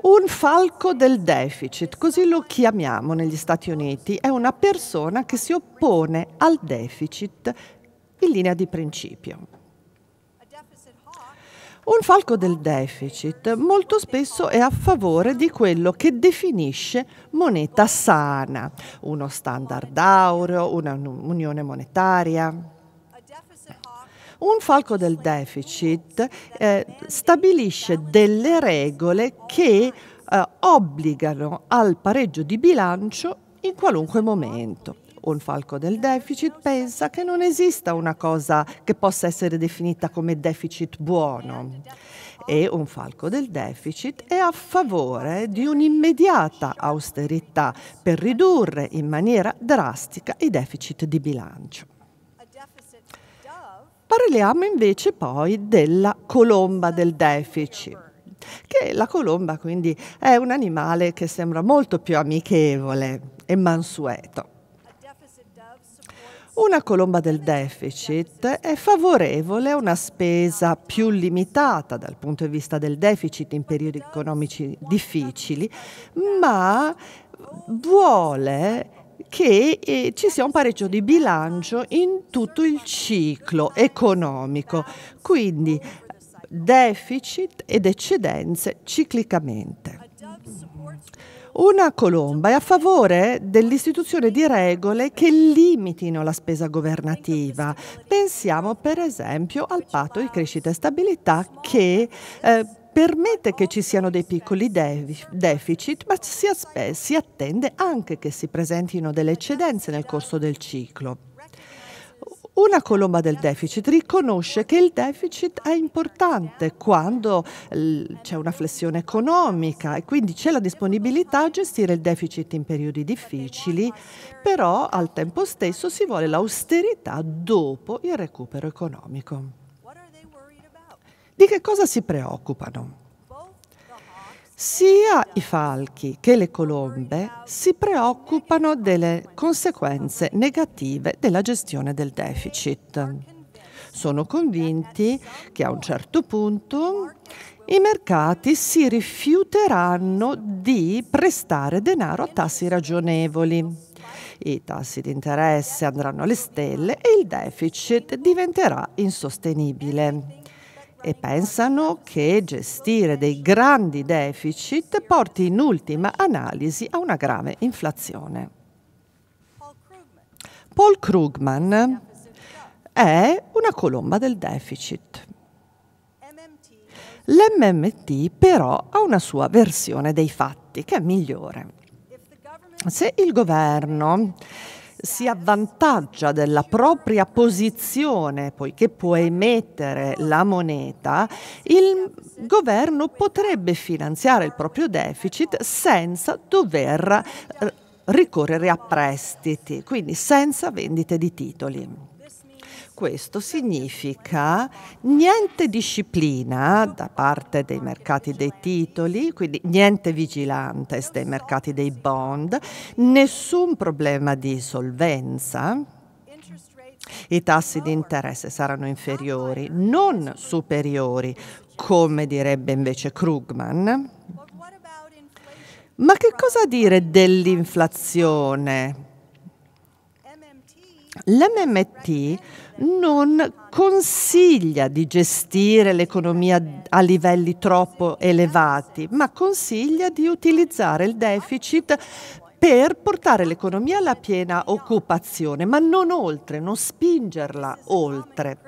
Un falco del deficit, così lo chiamiamo negli Stati Uniti, è una persona che si oppone al deficit in linea di principio. Un falco del deficit molto spesso è a favore di quello che definisce moneta sana, uno standard aureo, un'unione monetaria. Un falco del deficit eh, stabilisce delle regole che eh, obbligano al pareggio di bilancio in qualunque momento un falco del deficit pensa che non esista una cosa che possa essere definita come deficit buono e un falco del deficit è a favore di un'immediata austerità per ridurre in maniera drastica i deficit di bilancio. Parliamo invece poi della colomba del deficit che la colomba quindi è un animale che sembra molto più amichevole e mansueto. Una colomba del deficit è favorevole a una spesa più limitata dal punto di vista del deficit in periodi economici difficili, ma vuole che eh, ci sia un pareggio di bilancio in tutto il ciclo economico, quindi deficit ed eccedenze ciclicamente. Una colomba è a favore dell'istituzione di regole che limitino la spesa governativa. Pensiamo per esempio al patto di crescita e stabilità che eh, permette che ci siano dei piccoli deficit, ma si, si attende anche che si presentino delle eccedenze nel corso del ciclo. Una colomba del deficit riconosce che il deficit è importante quando c'è una flessione economica e quindi c'è la disponibilità a gestire il deficit in periodi difficili, però al tempo stesso si vuole l'austerità dopo il recupero economico. Di che cosa si preoccupano? Sia i falchi che le colombe si preoccupano delle conseguenze negative della gestione del deficit. Sono convinti che a un certo punto i mercati si rifiuteranno di prestare denaro a tassi ragionevoli. I tassi di interesse andranno alle stelle e il deficit diventerà insostenibile e pensano che gestire dei grandi deficit porti in ultima analisi a una grave inflazione. Paul Krugman è una colomba del deficit. L'MMT però ha una sua versione dei fatti che è migliore. Se il governo si avvantaggia della propria posizione, poiché può emettere la moneta, il governo potrebbe finanziare il proprio deficit senza dover eh, ricorrere a prestiti, quindi senza vendite di titoli questo significa niente disciplina da parte dei mercati dei titoli, quindi niente vigilante dei mercati dei bond, nessun problema di solvenza. I tassi di interesse saranno inferiori, non superiori, come direbbe invece Krugman. Ma che cosa dire dell'inflazione? L'MMT non consiglia di gestire l'economia a livelli troppo elevati, ma consiglia di utilizzare il deficit per portare l'economia alla piena occupazione, ma non oltre, non spingerla oltre.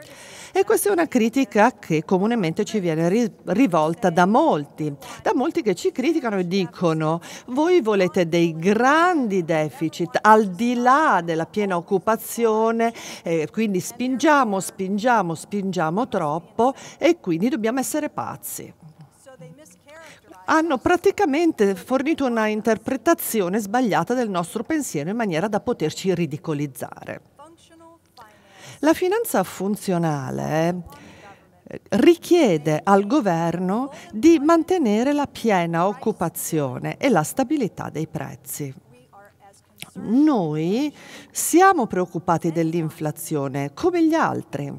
E questa è una critica che comunemente ci viene ri rivolta da molti, da molti che ci criticano e dicono voi volete dei grandi deficit al di là della piena occupazione, eh, quindi spingiamo, spingiamo, spingiamo troppo e quindi dobbiamo essere pazzi hanno praticamente fornito una interpretazione sbagliata del nostro pensiero in maniera da poterci ridicolizzare. La finanza funzionale eh, richiede al governo di mantenere la piena occupazione e la stabilità dei prezzi. Noi siamo preoccupati dell'inflazione come gli altri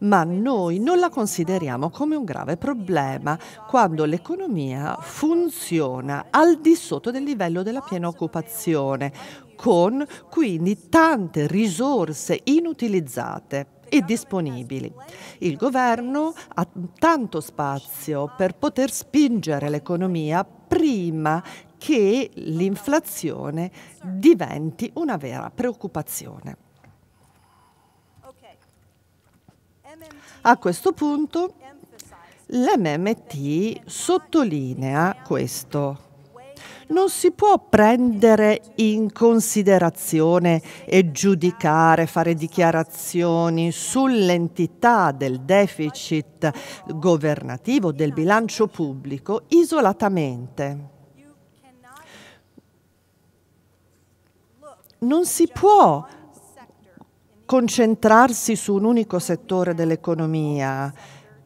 ma noi non la consideriamo come un grave problema quando l'economia funziona al di sotto del livello della piena occupazione, con quindi tante risorse inutilizzate e disponibili. Il governo ha tanto spazio per poter spingere l'economia prima che l'inflazione diventi una vera preoccupazione. A questo punto l'MMT sottolinea questo. Non si può prendere in considerazione e giudicare, fare dichiarazioni sull'entità del deficit governativo del bilancio pubblico isolatamente. Non si può concentrarsi su un unico settore dell'economia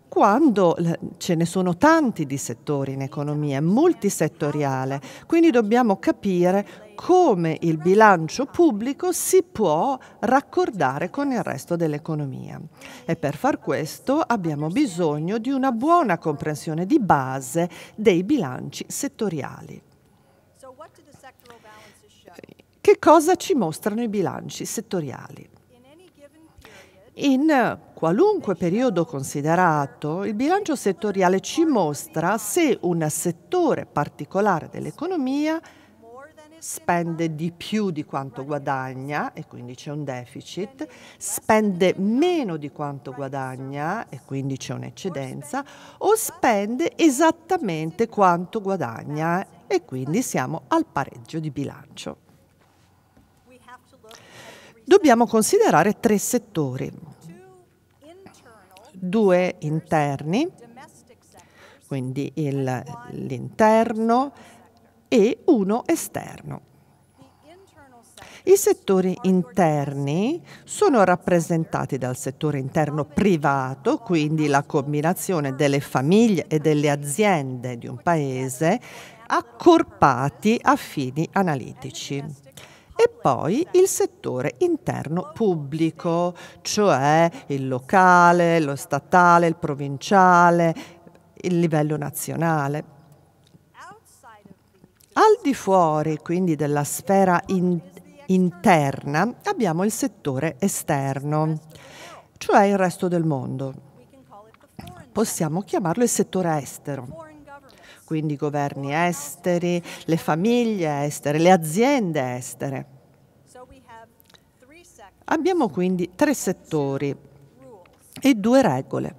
quando ce ne sono tanti di settori in economia, multisettoriale, quindi dobbiamo capire come il bilancio pubblico si può raccordare con il resto dell'economia. E per far questo abbiamo bisogno di una buona comprensione di base dei bilanci settoriali. Che cosa ci mostrano i bilanci settoriali? In qualunque periodo considerato, il bilancio settoriale ci mostra se un settore particolare dell'economia spende di più di quanto guadagna e quindi c'è un deficit, spende meno di quanto guadagna e quindi c'è un'eccedenza, o spende esattamente quanto guadagna e quindi siamo al pareggio di bilancio dobbiamo considerare tre settori, due interni, quindi l'interno e uno esterno. I settori interni sono rappresentati dal settore interno privato, quindi la combinazione delle famiglie e delle aziende di un paese accorpati a fini analitici e poi il settore interno pubblico, cioè il locale, lo statale, il provinciale, il livello nazionale. Al di fuori quindi della sfera in interna abbiamo il settore esterno, cioè il resto del mondo. Possiamo chiamarlo il settore estero quindi i governi esteri, le famiglie estere, le aziende estere. Abbiamo quindi tre settori e due regole.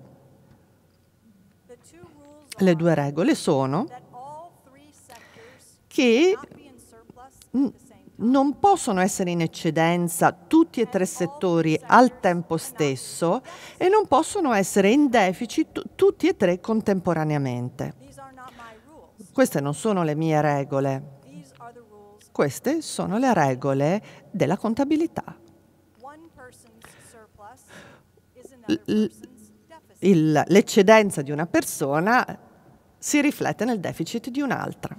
Le due regole sono che non possono essere in eccedenza tutti e tre i settori al tempo stesso e non possono essere in deficit tutti e tre contemporaneamente. Queste non sono le mie regole. Queste sono le regole della contabilità. l'eccedenza di una persona si riflette nel deficit di un'altra.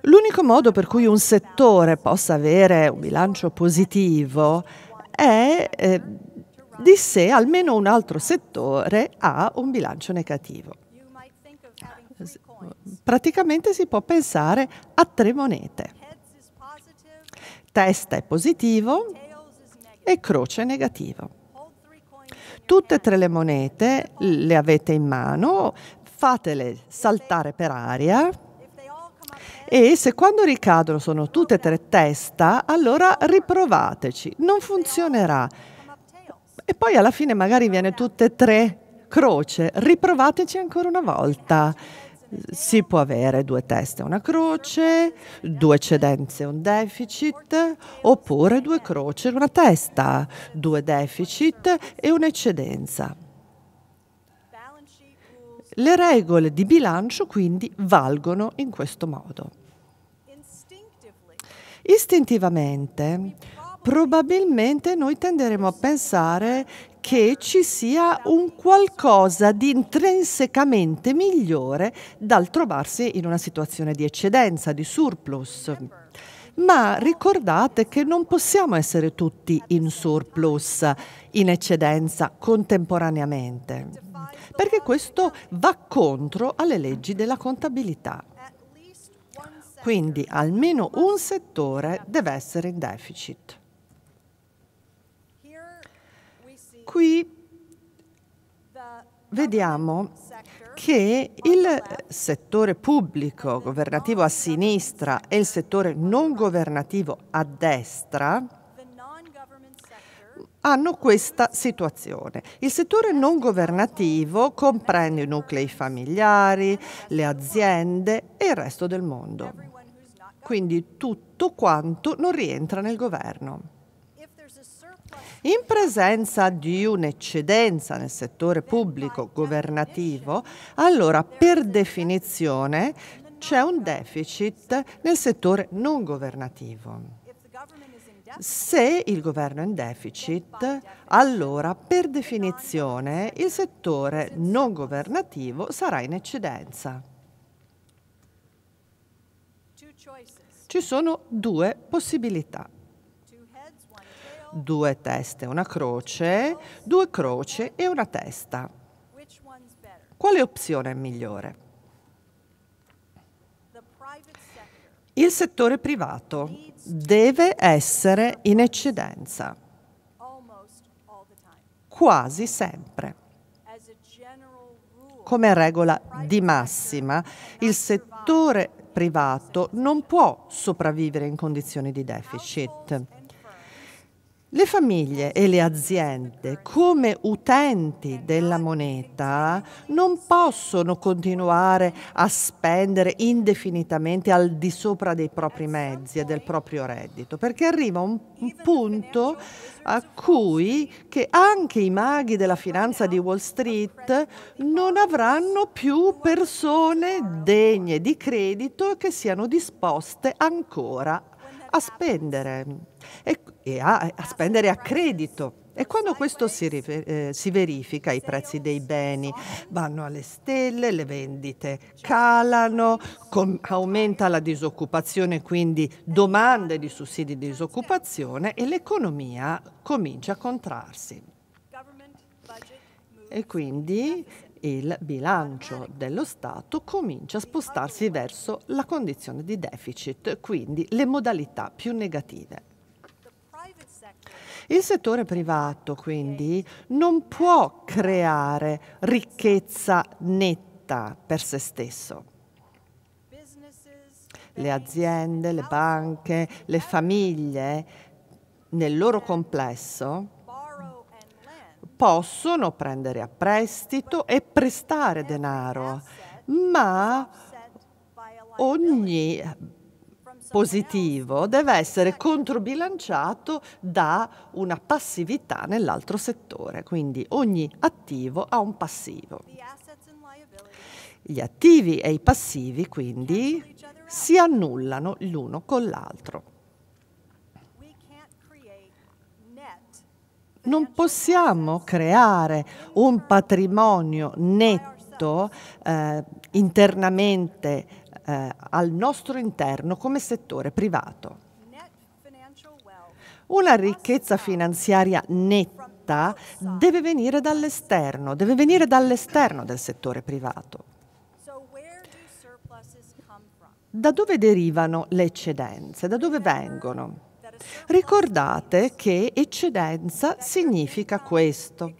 L'unico modo per cui un settore possa avere un bilancio positivo è eh, di se almeno un altro settore ha un bilancio negativo praticamente si può pensare a tre monete. Testa è positivo e croce è negativo. Tutte e tre le monete le avete in mano, fatele saltare per aria e se quando ricadono sono tutte e tre testa, allora riprovateci, non funzionerà. E poi alla fine magari viene tutte e tre croce, riprovateci ancora una volta si può avere due teste e una croce, due eccedenze e un deficit, oppure due croce e una testa, due deficit e un'eccedenza. Le regole di bilancio quindi valgono in questo modo. Istintivamente probabilmente noi tenderemo a pensare che ci sia un qualcosa di intrinsecamente migliore dal trovarsi in una situazione di eccedenza, di surplus. Ma ricordate che non possiamo essere tutti in surplus, in eccedenza contemporaneamente, perché questo va contro alle leggi della contabilità. Quindi almeno un settore deve essere in deficit. qui vediamo che il settore pubblico governativo a sinistra e il settore non governativo a destra hanno questa situazione. Il settore non governativo comprende i nuclei familiari, le aziende e il resto del mondo. Quindi tutto quanto non rientra nel governo. In presenza di un'eccedenza nel settore pubblico governativo, allora per definizione c'è un deficit nel settore non governativo. Se il governo è in deficit, allora per definizione il settore non governativo sarà in eccedenza. Ci sono due possibilità due teste, una croce, due croce e una testa. Quale opzione è migliore? Il settore privato deve essere in eccedenza, quasi sempre. Come regola di massima, il settore privato non può sopravvivere in condizioni di deficit le famiglie e le aziende, come utenti della moneta, non possono continuare a spendere indefinitamente al di sopra dei propri mezzi e del proprio reddito, perché arriva un punto a cui anche i maghi della finanza di Wall Street non avranno più persone degne di credito che siano disposte ancora a spendere. E e a, a spendere a credito. E quando questo si, eh, si, verifica i prezzi dei beni vanno alle stelle, le vendite calano, aumenta la disoccupazione, quindi domande di sussidi di disoccupazione e l'economia comincia a contrarsi. E quindi il bilancio dello Stato comincia a spostarsi verso la condizione di deficit, quindi le modalità più negative. Il settore privato quindi non può creare ricchezza netta per se stesso. Le aziende, le banche, le famiglie nel loro complesso possono prendere a prestito e prestare denaro, ma ogni positivo deve essere controbilanciato da una passività nell'altro settore, quindi ogni attivo ha un passivo. Gli attivi e i passivi quindi si annullano l'uno con l'altro. Non possiamo creare un patrimonio netto eh, internamente eh, al nostro interno come settore privato. Una ricchezza finanziaria netta deve venire dall'esterno, deve venire dall'esterno del settore privato. Da dove derivano le eccedenze? Da dove vengono? Ricordate che eccedenza significa questo,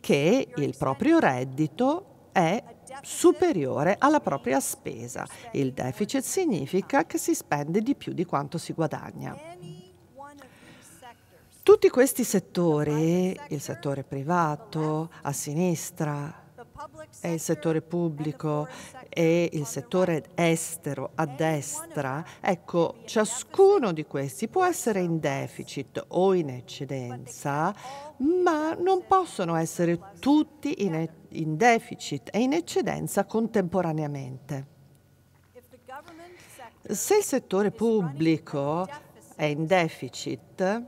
che il proprio reddito è superiore alla propria spesa. Il deficit significa che si spende di più di quanto si guadagna. Tutti questi settori, il settore privato, a sinistra, è il settore pubblico e il settore estero a destra, ecco, ciascuno di questi può essere in deficit o in eccedenza, ma non possono essere tutti in, e- in deficit e in eccedenza contemporaneamente. Se il settore pubblico è in deficit,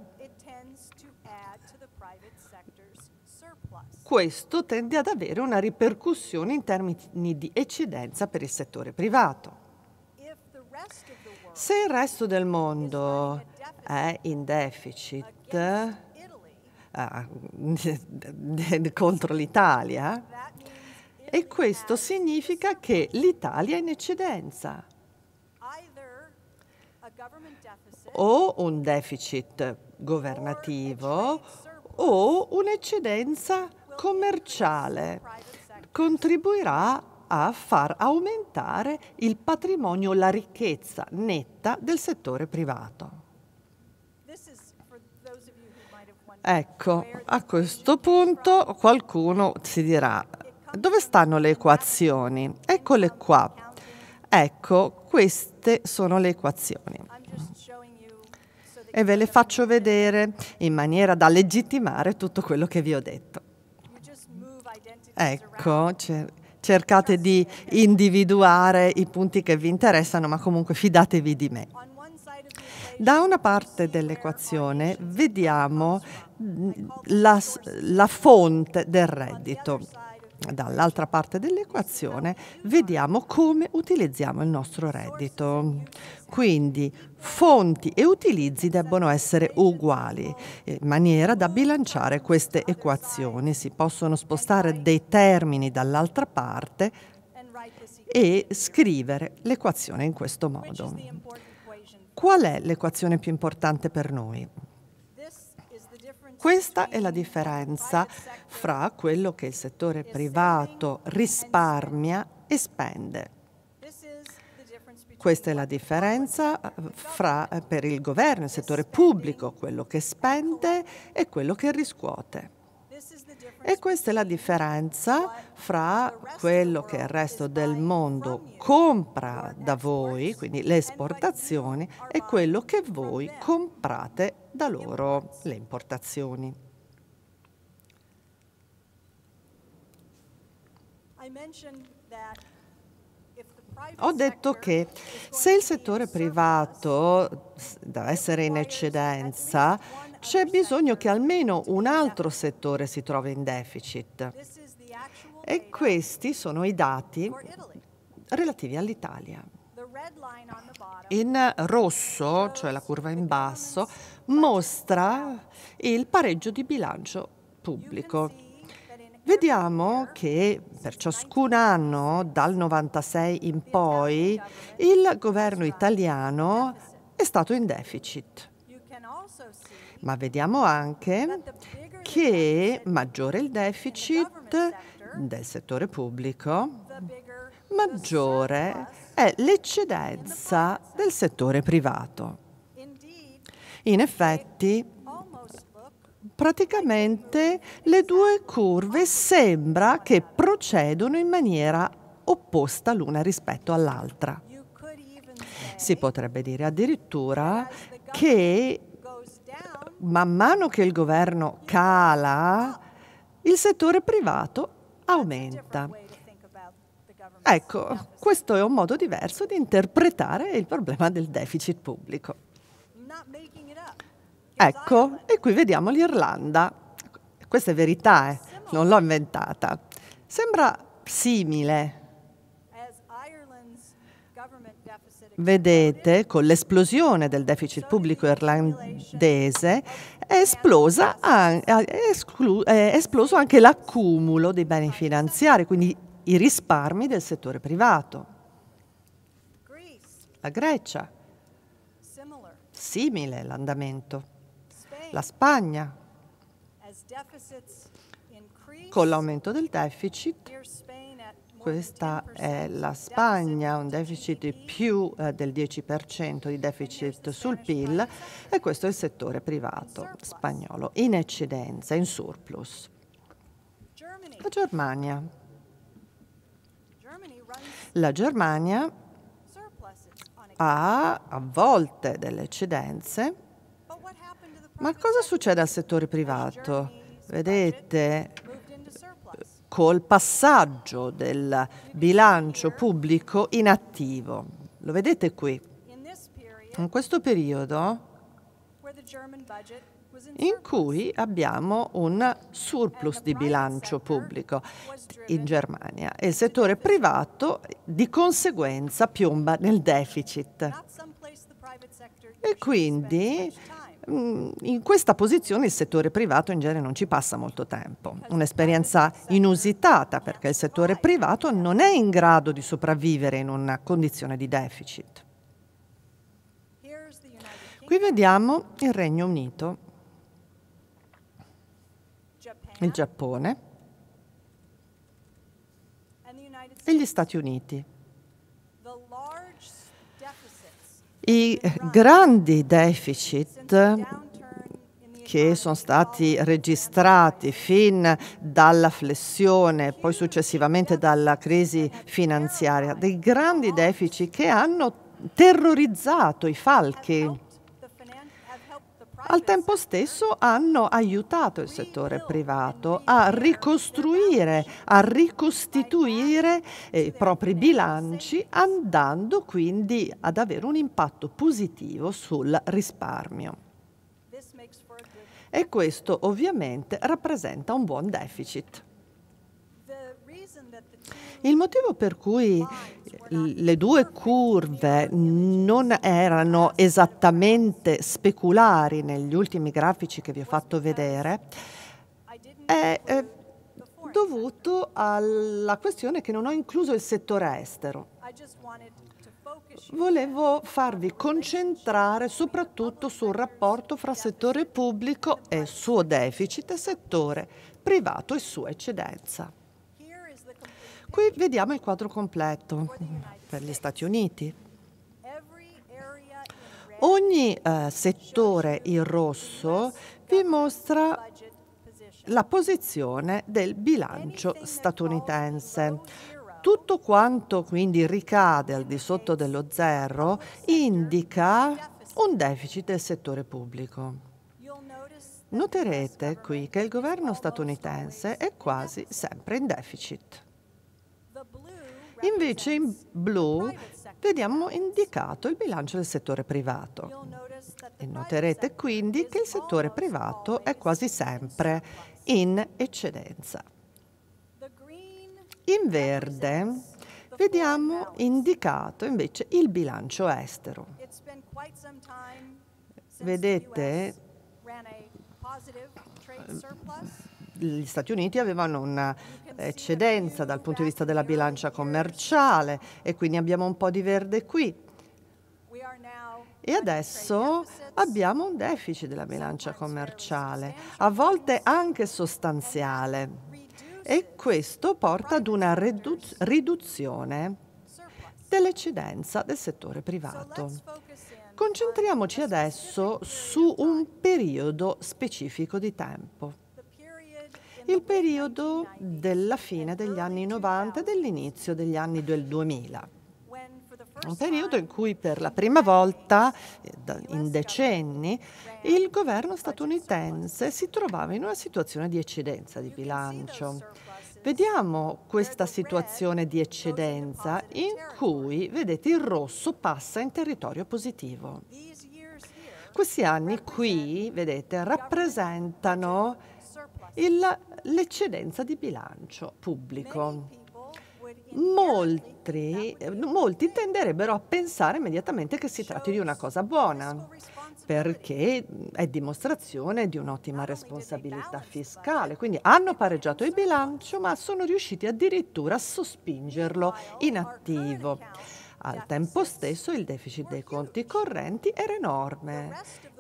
questo tende ad avere una ripercussione in termini di eccedenza per il settore privato. Se il resto del mondo è in deficit eh, contro l'Italia, e questo significa che l'Italia è in eccedenza o un deficit governativo o un'eccedenza commerciale contribuirà a far aumentare il patrimonio, la ricchezza netta del settore privato. Ecco, a questo punto qualcuno si dirà dove stanno le equazioni? Eccole qua. Ecco, queste sono le equazioni. E ve le faccio vedere in maniera da legittimare tutto quello che vi ho detto. Ecco, cercate di individuare i punti che vi interessano, ma comunque fidatevi di me. Da una parte dell'equazione vediamo la, la fonte del reddito dall'altra parte dell'equazione vediamo come utilizziamo il nostro reddito. Quindi fonti e utilizzi debbono essere uguali eh, in maniera da bilanciare queste equazioni. Si possono spostare dei termini dall'altra parte e scrivere l'equazione in questo modo. Qual è l'equazione più importante per noi? Questa è la differenza fra quello che il settore privato risparmia e spende. Questa è la differenza eh, fra, eh, per il governo, il settore pubblico, quello che spende e quello che riscuote. E questa è la differenza fra quello che il resto del mondo compra da voi, quindi le esportazioni, e quello che voi comprate da loro, le importazioni. Ho detto che se il settore privato deve essere in eccedenza, c'è bisogno che almeno un altro settore si trovi in deficit. E questi sono i dati relativi all'Italia. In rosso, cioè la curva in basso, mostra il pareggio di bilancio pubblico. Vediamo che per ciascun anno dal 96 in poi il governo italiano è stato in deficit ma vediamo anche che maggiore il deficit del settore pubblico, maggiore è l'eccedenza del settore privato. In effetti, praticamente le due curve sembra che procedono in maniera opposta l'una rispetto all'altra. Si potrebbe dire addirittura che man mano che il governo cala, il settore privato aumenta. Ecco, questo è un modo diverso di interpretare il problema del deficit pubblico. Ecco, e qui vediamo l'Irlanda. Questa è verità, eh? non l'ho inventata. Sembra simile Vedete, con l'esplosione del deficit pubblico irlandese è, an è esploso anche l'accumulo dei beni finanziari, quindi i risparmi del settore privato. La Grecia, simile l'andamento. La Spagna, con l'aumento del deficit, questa è la Spagna, un deficit di più eh, del 10% di deficit sul PIL e questo è il settore privato spagnolo, in eccedenza, in surplus. La Germania. La Germania ha a volte delle eccedenze, ma cosa succede al settore privato? Vedete, col passaggio del bilancio pubblico inattivo. Lo vedete qui. In questo periodo in cui abbiamo un surplus di bilancio pubblico in Germania e il settore privato di conseguenza piomba nel deficit. E quindi Mm, in questa posizione il settore privato in genere non ci passa molto tempo. Un'esperienza inusitata perché il settore privato non è in grado di sopravvivere in una condizione di deficit. Qui vediamo il Regno Unito, il Giappone e gli Stati Uniti. I grandi deficit che sono stati registrati fin dalla flessione, poi successivamente dalla crisi finanziaria, dei grandi deficit che hanno terrorizzato i falchi al tempo stesso hanno aiutato il settore privato a ricostruire, a ricostituire eh, i propri bilanci andando quindi ad avere un impatto positivo sul risparmio e questo ovviamente rappresenta un buon deficit. Il motivo per cui le due curve non erano esattamente speculari negli ultimi grafici che vi ho fatto vedere è dovuto alla questione che non ho incluso il settore estero. Volevo farvi concentrare soprattutto sul rapporto fra settore pubblico e suo deficit e settore privato e sua eccedenza. Qui vediamo il quadro completo per gli Stati Uniti. Ogni eh, settore in rosso vi mostra la posizione del bilancio statunitense. Tutto quanto quindi ricade al di sotto dello zero indica un deficit del settore pubblico. Noterete qui che il governo statunitense è quasi sempre in deficit. Invece in blu vediamo indicato il bilancio del settore privato. E noterete quindi che il settore privato è quasi sempre in eccedenza. In verde vediamo indicato invece il bilancio estero. Vedete gli Stati Uniti avevano un'eccedenza dal punto di vista della bilancia commerciale e quindi abbiamo un po' di verde qui. E adesso abbiamo un deficit della bilancia commerciale, a volte anche sostanziale. E questo porta ad una riduzione dell'eccedenza del settore privato. Concentriamoci adesso su un periodo specifico di tempo il periodo della fine degli anni 90 e dell'inizio degli anni del 2000 un periodo in cui per la prima volta eh, in decenni il governo statunitense si trovava in una situazione di eccedenza di bilancio. Vediamo questa situazione di eccedenza in cui, vedete, il rosso passa in territorio positivo. Questi anni qui, vedete, rappresentano l'eccedenza di bilancio pubblico. Molti, eh, molti, tenderebbero a pensare immediatamente che si tratti di una cosa buona, perché è dimostrazione di un'ottima responsabilità fiscale. Quindi hanno pareggiato il bilancio, ma sono riusciti addirittura a sospingerlo in attivo. Al tempo stesso il deficit dei conti correnti era enorme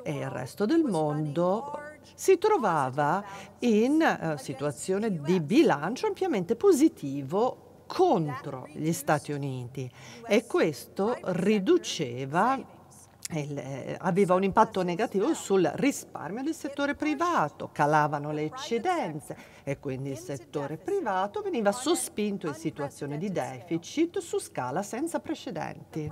e il resto del mondo si trovava in eh, situazione di bilancio ampiamente positivo contro gli Stati Uniti e questo riduceva il, eh, aveva un impatto negativo sul risparmio del settore privato, calavano le eccedenze e quindi il settore privato veniva sospinto in situazione di deficit su scala senza precedenti.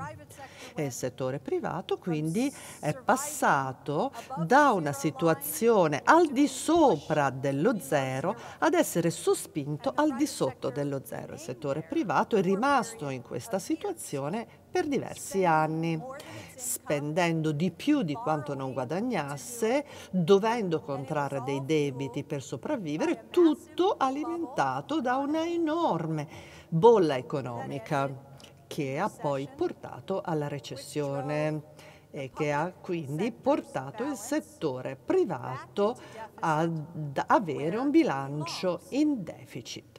E il settore privato quindi è passato da una situazione al di sopra dello zero ad essere sospinto al di sotto dello zero. Il settore privato è rimasto in questa situazione per diversi anni spendendo di più di quanto non guadagnasse, dovendo contrarre dei debiti per sopravvivere, tutto alimentato da una enorme bolla economica che ha poi portato alla recessione e che ha quindi portato il settore privato ad avere un bilancio in deficit.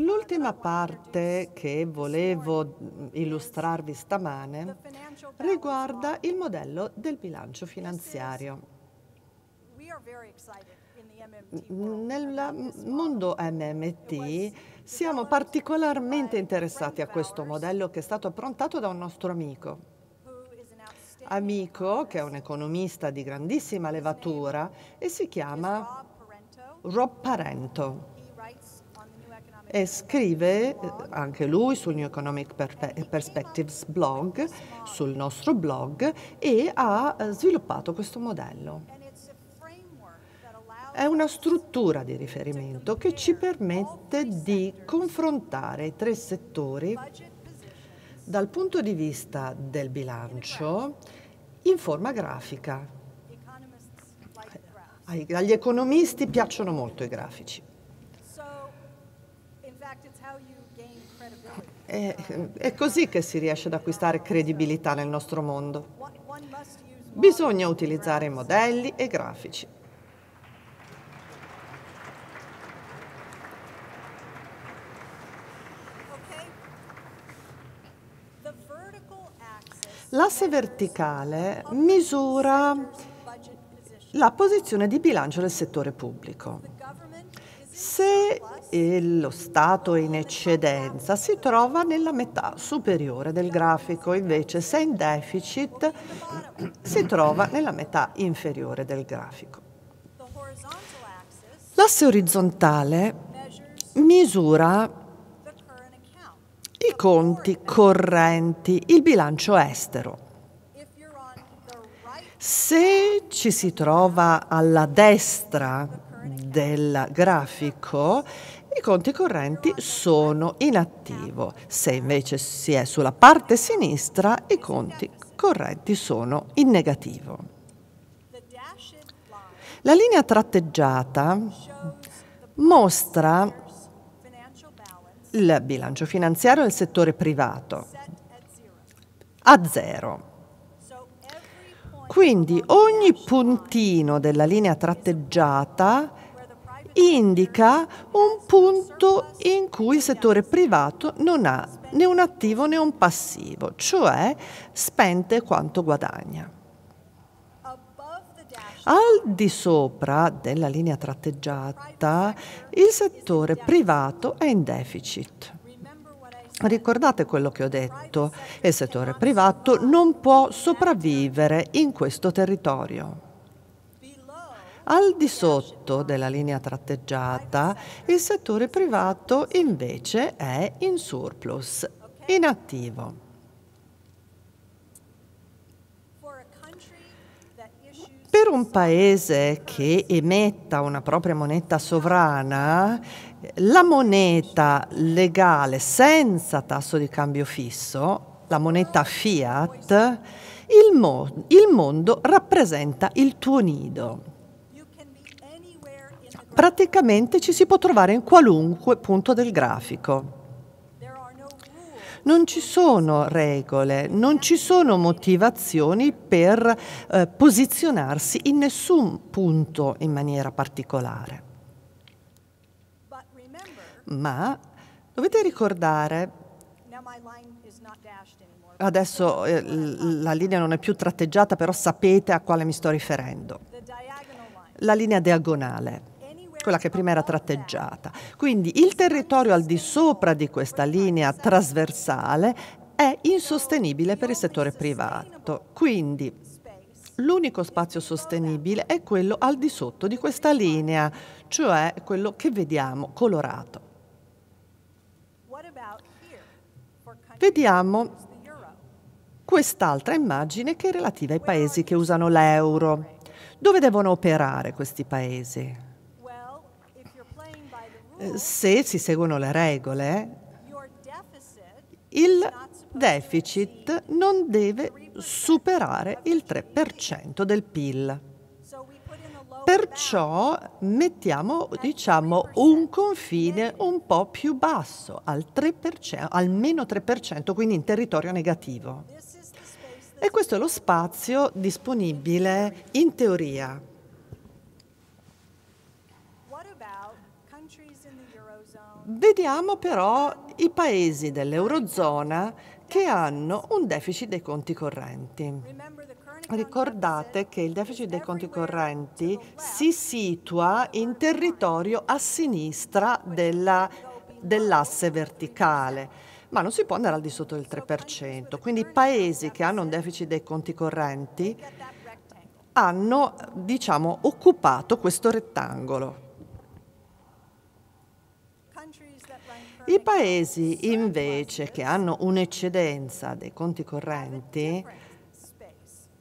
L'ultima parte che volevo illustrarvi stamane riguarda il modello del bilancio finanziario. Nel mondo MMT siamo particolarmente interessati a questo modello che è stato approntato da un nostro amico. Amico, che è un economista di grandissima levatura, e si chiama Rob Parento e scrive eh, anche lui sul New Economic Perspectives blog, sul nostro blog, e ha eh, sviluppato questo modello. È una struttura di riferimento che ci permette di confrontare i tre settori dal punto di vista del bilancio in forma grafica. Agli economisti piacciono molto i grafici. È, è così che si riesce ad acquistare credibilità nel nostro mondo. Bisogna utilizzare modelli e grafici. L'asse verticale misura la posizione di bilancio del settore pubblico se lo stato è in eccedenza si trova nella metà superiore del grafico, invece se è in deficit si trova nella metà inferiore del grafico. L'asse orizzontale misura i conti correnti, il bilancio estero. Se ci si trova alla destra del grafico i conti correnti sono in attivo, se invece si è sulla parte sinistra i conti correnti sono in negativo. La linea tratteggiata mostra il bilancio finanziario del settore privato a zero. Quindi ogni puntino della linea tratteggiata indica un punto in cui il settore privato non ha né un attivo né un passivo, cioè spende quanto guadagna. Al di sopra della linea tratteggiata, il settore privato è in deficit. Ricordate quello che ho detto, il settore privato non può sopravvivere in questo territorio. Al di sotto della linea tratteggiata il settore privato invece è in surplus, inattivo. Per un paese che emetta una propria moneta sovrana, la moneta legale senza tasso di cambio fisso, la moneta fiat, il, mo il mondo rappresenta il tuo nido praticamente ci si può trovare in qualunque punto del grafico. Non ci sono regole, non ci sono motivazioni per eh, posizionarsi in nessun punto in maniera particolare. Ma dovete ricordare, adesso eh, la linea non è più tratteggiata, però sapete a quale mi sto riferendo. La linea diagonale quella che prima era tratteggiata. Quindi il territorio al di sopra di questa linea trasversale è insostenibile per il settore privato. Quindi l'unico spazio sostenibile è quello al di sotto di questa linea, cioè quello che vediamo colorato. Vediamo quest'altra immagine che è relativa ai paesi che usano l'euro. Dove devono operare questi paesi? se si seguono le regole, il deficit non deve superare il 3% del PIL. Perciò mettiamo diciamo, un confine un po' più basso, al 3%, al meno 3%, quindi in territorio negativo. E questo è lo spazio disponibile in teoria Vediamo però i paesi dell'Eurozona che hanno un deficit dei conti correnti. Ricordate che il deficit dei conti correnti si situa in territorio a sinistra dell'asse verticale ma non si può andare al di sotto del 3%. Quindi i paesi che hanno un deficit dei conti correnti hanno diciamo, occupato questo rettangolo. I paesi invece che hanno un'eccedenza dei conti correnti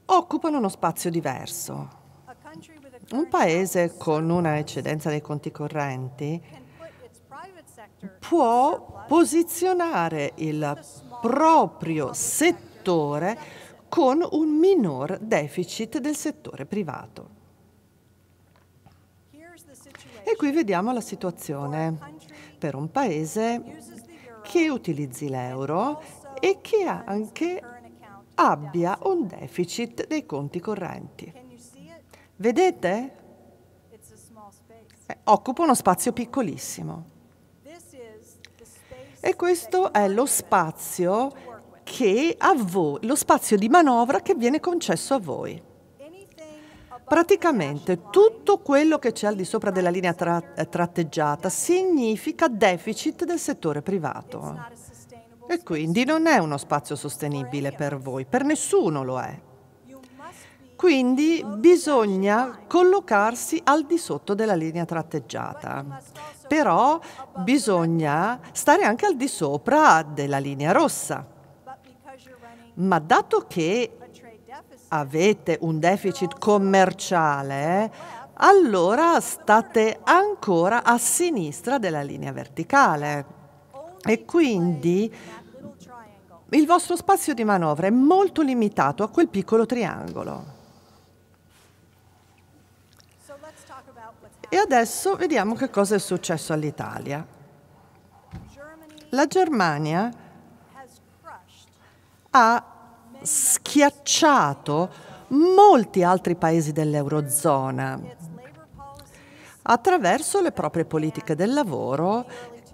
occupano uno spazio diverso. Un paese con un'eccedenza dei conti correnti può posizionare il proprio settore con un minor deficit del settore privato. E qui vediamo la situazione per un paese che utilizzi l'euro e che anche abbia un deficit dei conti correnti. Vedete? Eh, occupa uno spazio piccolissimo. E questo è lo spazio, che a voi, lo spazio di manovra che viene concesso a voi. Praticamente tutto quello che c'è al di sopra della linea tra eh, tratteggiata significa deficit del settore privato. E quindi non è uno spazio sostenibile per voi, per nessuno lo è. Quindi bisogna collocarsi al di sotto della linea tratteggiata, però bisogna stare anche al di sopra della linea rossa. Ma dato che avete un deficit commerciale, allora state ancora a sinistra della linea verticale e quindi il vostro spazio di manovra è molto limitato a quel piccolo triangolo. E adesso vediamo che cosa è successo all'Italia. La Germania ha schiacciato molti altri paesi dell'Eurozona attraverso le proprie politiche del lavoro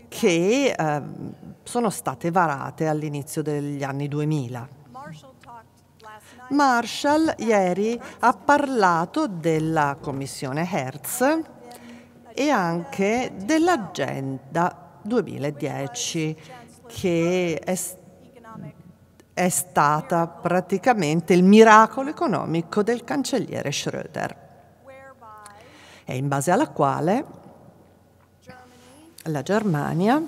che eh, sono state varate all'inizio degli anni 2000. Marshall ieri ha parlato della commissione Hertz e anche dell'agenda 2010 che è stata è stata praticamente il miracolo economico del cancelliere Schröder, e in base alla quale la Germania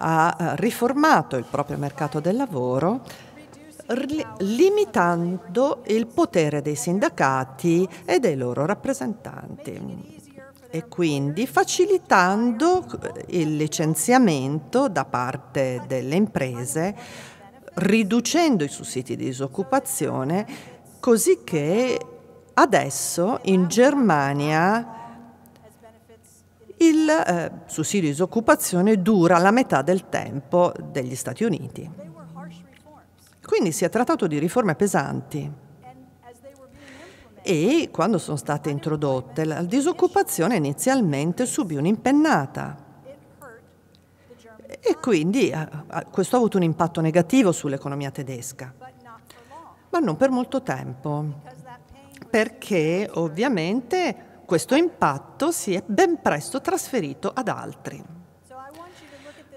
ha eh, riformato il proprio mercato del lavoro limitando il potere dei sindacati e dei loro rappresentanti e quindi facilitando il licenziamento da parte delle imprese riducendo i sussidi di disoccupazione, così che adesso in Germania il eh, sussidio di disoccupazione dura la metà del tempo degli Stati Uniti. Quindi si è trattato di riforme pesanti e quando sono state introdotte la disoccupazione inizialmente subì un'impennata e quindi eh, eh, questo ha avuto un impatto negativo sull'economia tedesca, ma non per molto tempo, perché ovviamente questo impatto si è ben presto trasferito ad altri.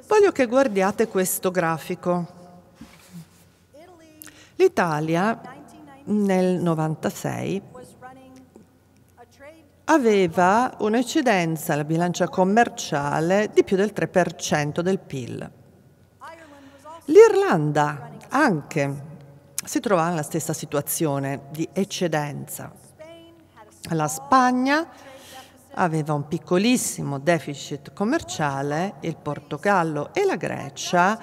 Voglio che guardiate questo grafico. L'Italia nel 1996 aveva un'eccedenza alla bilancia commerciale di più del 3% del PIL. L'Irlanda anche si trovava nella stessa situazione di eccedenza. La Spagna aveva un piccolissimo deficit commerciale, il Portogallo e la Grecia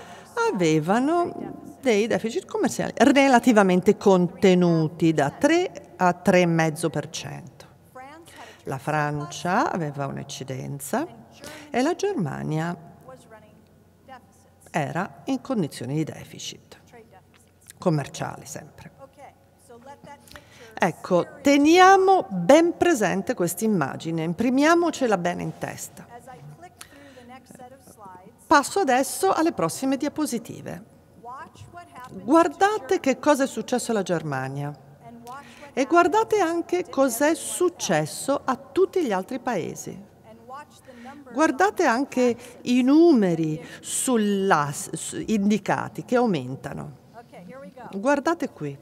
avevano dei deficit commerciali relativamente contenuti da 3 a 3,5%. La Francia aveva un'eccedenza e la Germania era in condizioni di deficit, commerciali sempre. Ecco, teniamo ben presente questa immagine, imprimiamocela bene in testa. Passo adesso alle prossime diapositive. Guardate che cosa è successo alla Germania. E guardate anche cos'è successo a tutti gli altri paesi. Guardate anche i numeri indicati che aumentano. Guardate qui.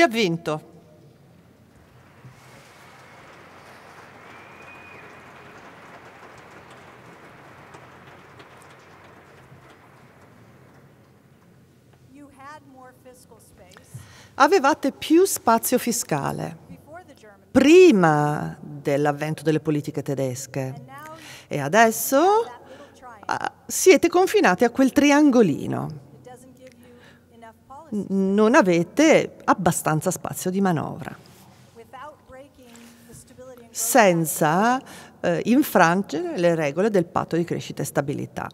Chi ha vinto? Avevate più spazio fiscale prima dell'avvento delle politiche tedesche e adesso ah, siete confinati a quel triangolino non avete abbastanza spazio di manovra senza eh, infrangere le regole del patto di crescita e stabilità.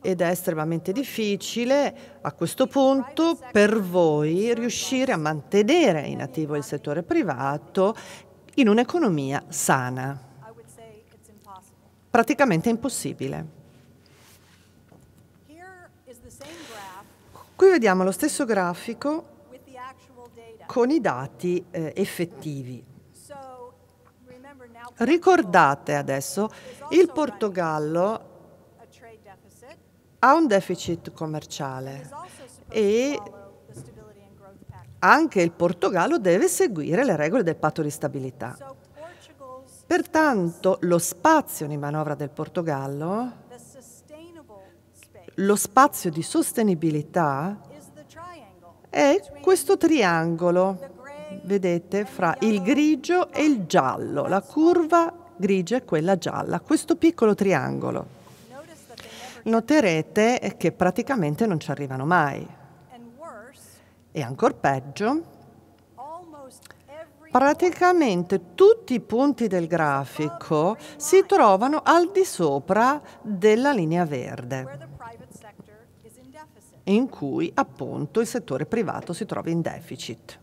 Ed è estremamente difficile a questo punto per voi riuscire a mantenere in attivo il settore privato in un'economia sana. Praticamente impossibile. Qui vediamo lo stesso grafico con i dati eh, effettivi. Ricordate adesso, il Portogallo ha un deficit commerciale e anche il Portogallo deve seguire le regole del patto di stabilità. Pertanto lo spazio di manovra del Portogallo lo spazio di sostenibilità è questo triangolo, vedete, fra il grigio e il giallo. La curva grigia e quella gialla, questo piccolo triangolo. Noterete che praticamente non ci arrivano mai. E ancora peggio, praticamente tutti i punti del grafico si trovano al di sopra della linea verde in cui appunto il settore privato si trova in deficit.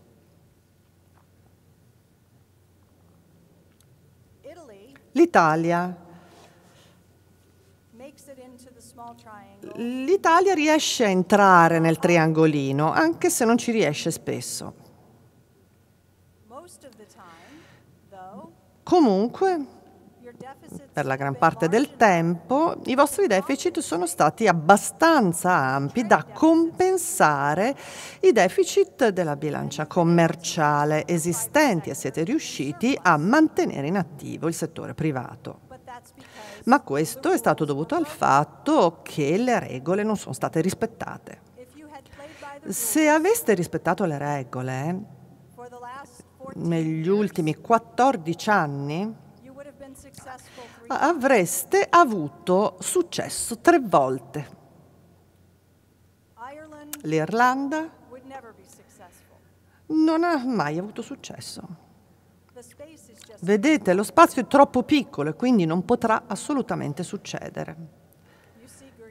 L'Italia. L'Italia riesce a entrare nel triangolino, anche se non ci riesce spesso. Comunque, per la gran parte del tempo, i vostri deficit sono stati abbastanza ampi da compensare i deficit della bilancia commerciale esistenti e siete riusciti a mantenere in attivo il settore privato. Ma questo è stato dovuto al fatto che le regole non sono state rispettate. Se aveste rispettato le regole negli ultimi 14 anni, avreste avuto successo tre volte. L'Irlanda non ha mai avuto successo. Vedete, lo spazio è troppo piccolo e quindi non potrà assolutamente succedere.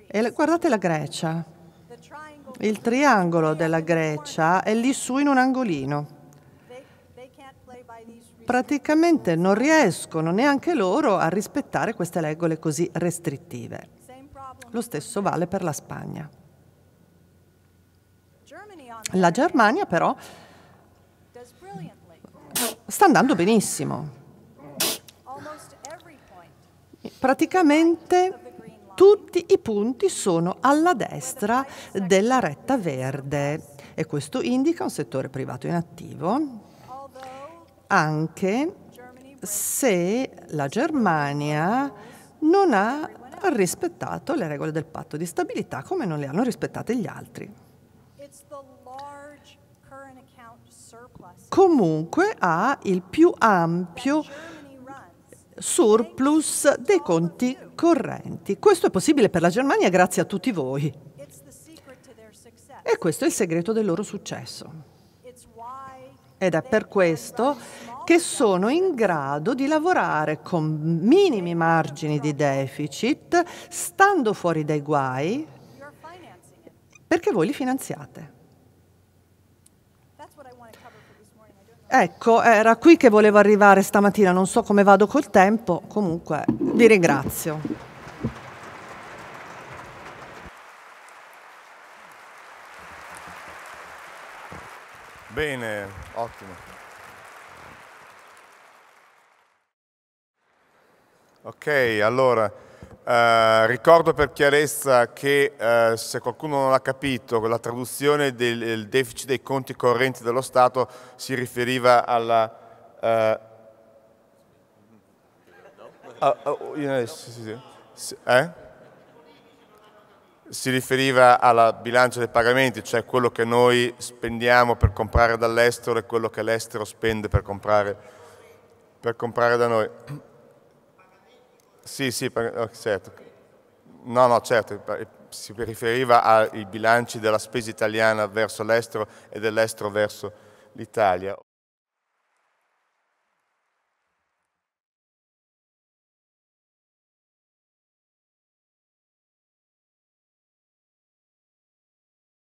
E guardate la Grecia. Il triangolo della Grecia è lì su in un angolino praticamente non riescono neanche loro a rispettare queste regole così restrittive. Lo stesso vale per la Spagna. La Germania però sta andando benissimo. Praticamente tutti i punti sono alla destra della retta verde e questo indica un settore privato inattivo, anche se la Germania non ha rispettato le regole del patto di stabilità come non le hanno rispettate gli altri. Comunque ha il più ampio surplus dei conti correnti. Questo è possibile per la Germania grazie a tutti voi. E questo è il segreto del loro successo. Ed è per questo che sono in grado di lavorare con minimi margini di deficit, stando fuori dai guai, perché voi li finanziate. Ecco, era qui che volevo arrivare stamattina, non so come vado col tempo, comunque vi ringrazio. Bene, ottimo. Ok, allora, eh, ricordo per chiarezza che eh, se qualcuno non l'ha capito, la traduzione del deficit dei conti correnti dello Stato si riferiva alla... Eh, a, a, a, sì, sì, sì. Eh? si riferiva alla bilancia dei pagamenti, cioè quello che noi spendiamo per comprare dall'estero e quello che l'estero spende per comprare, per comprare da noi. Sì, sì, certo. No, no, certo, si riferiva ai bilanci della spesa italiana verso l'estero e dell'estero verso l'Italia.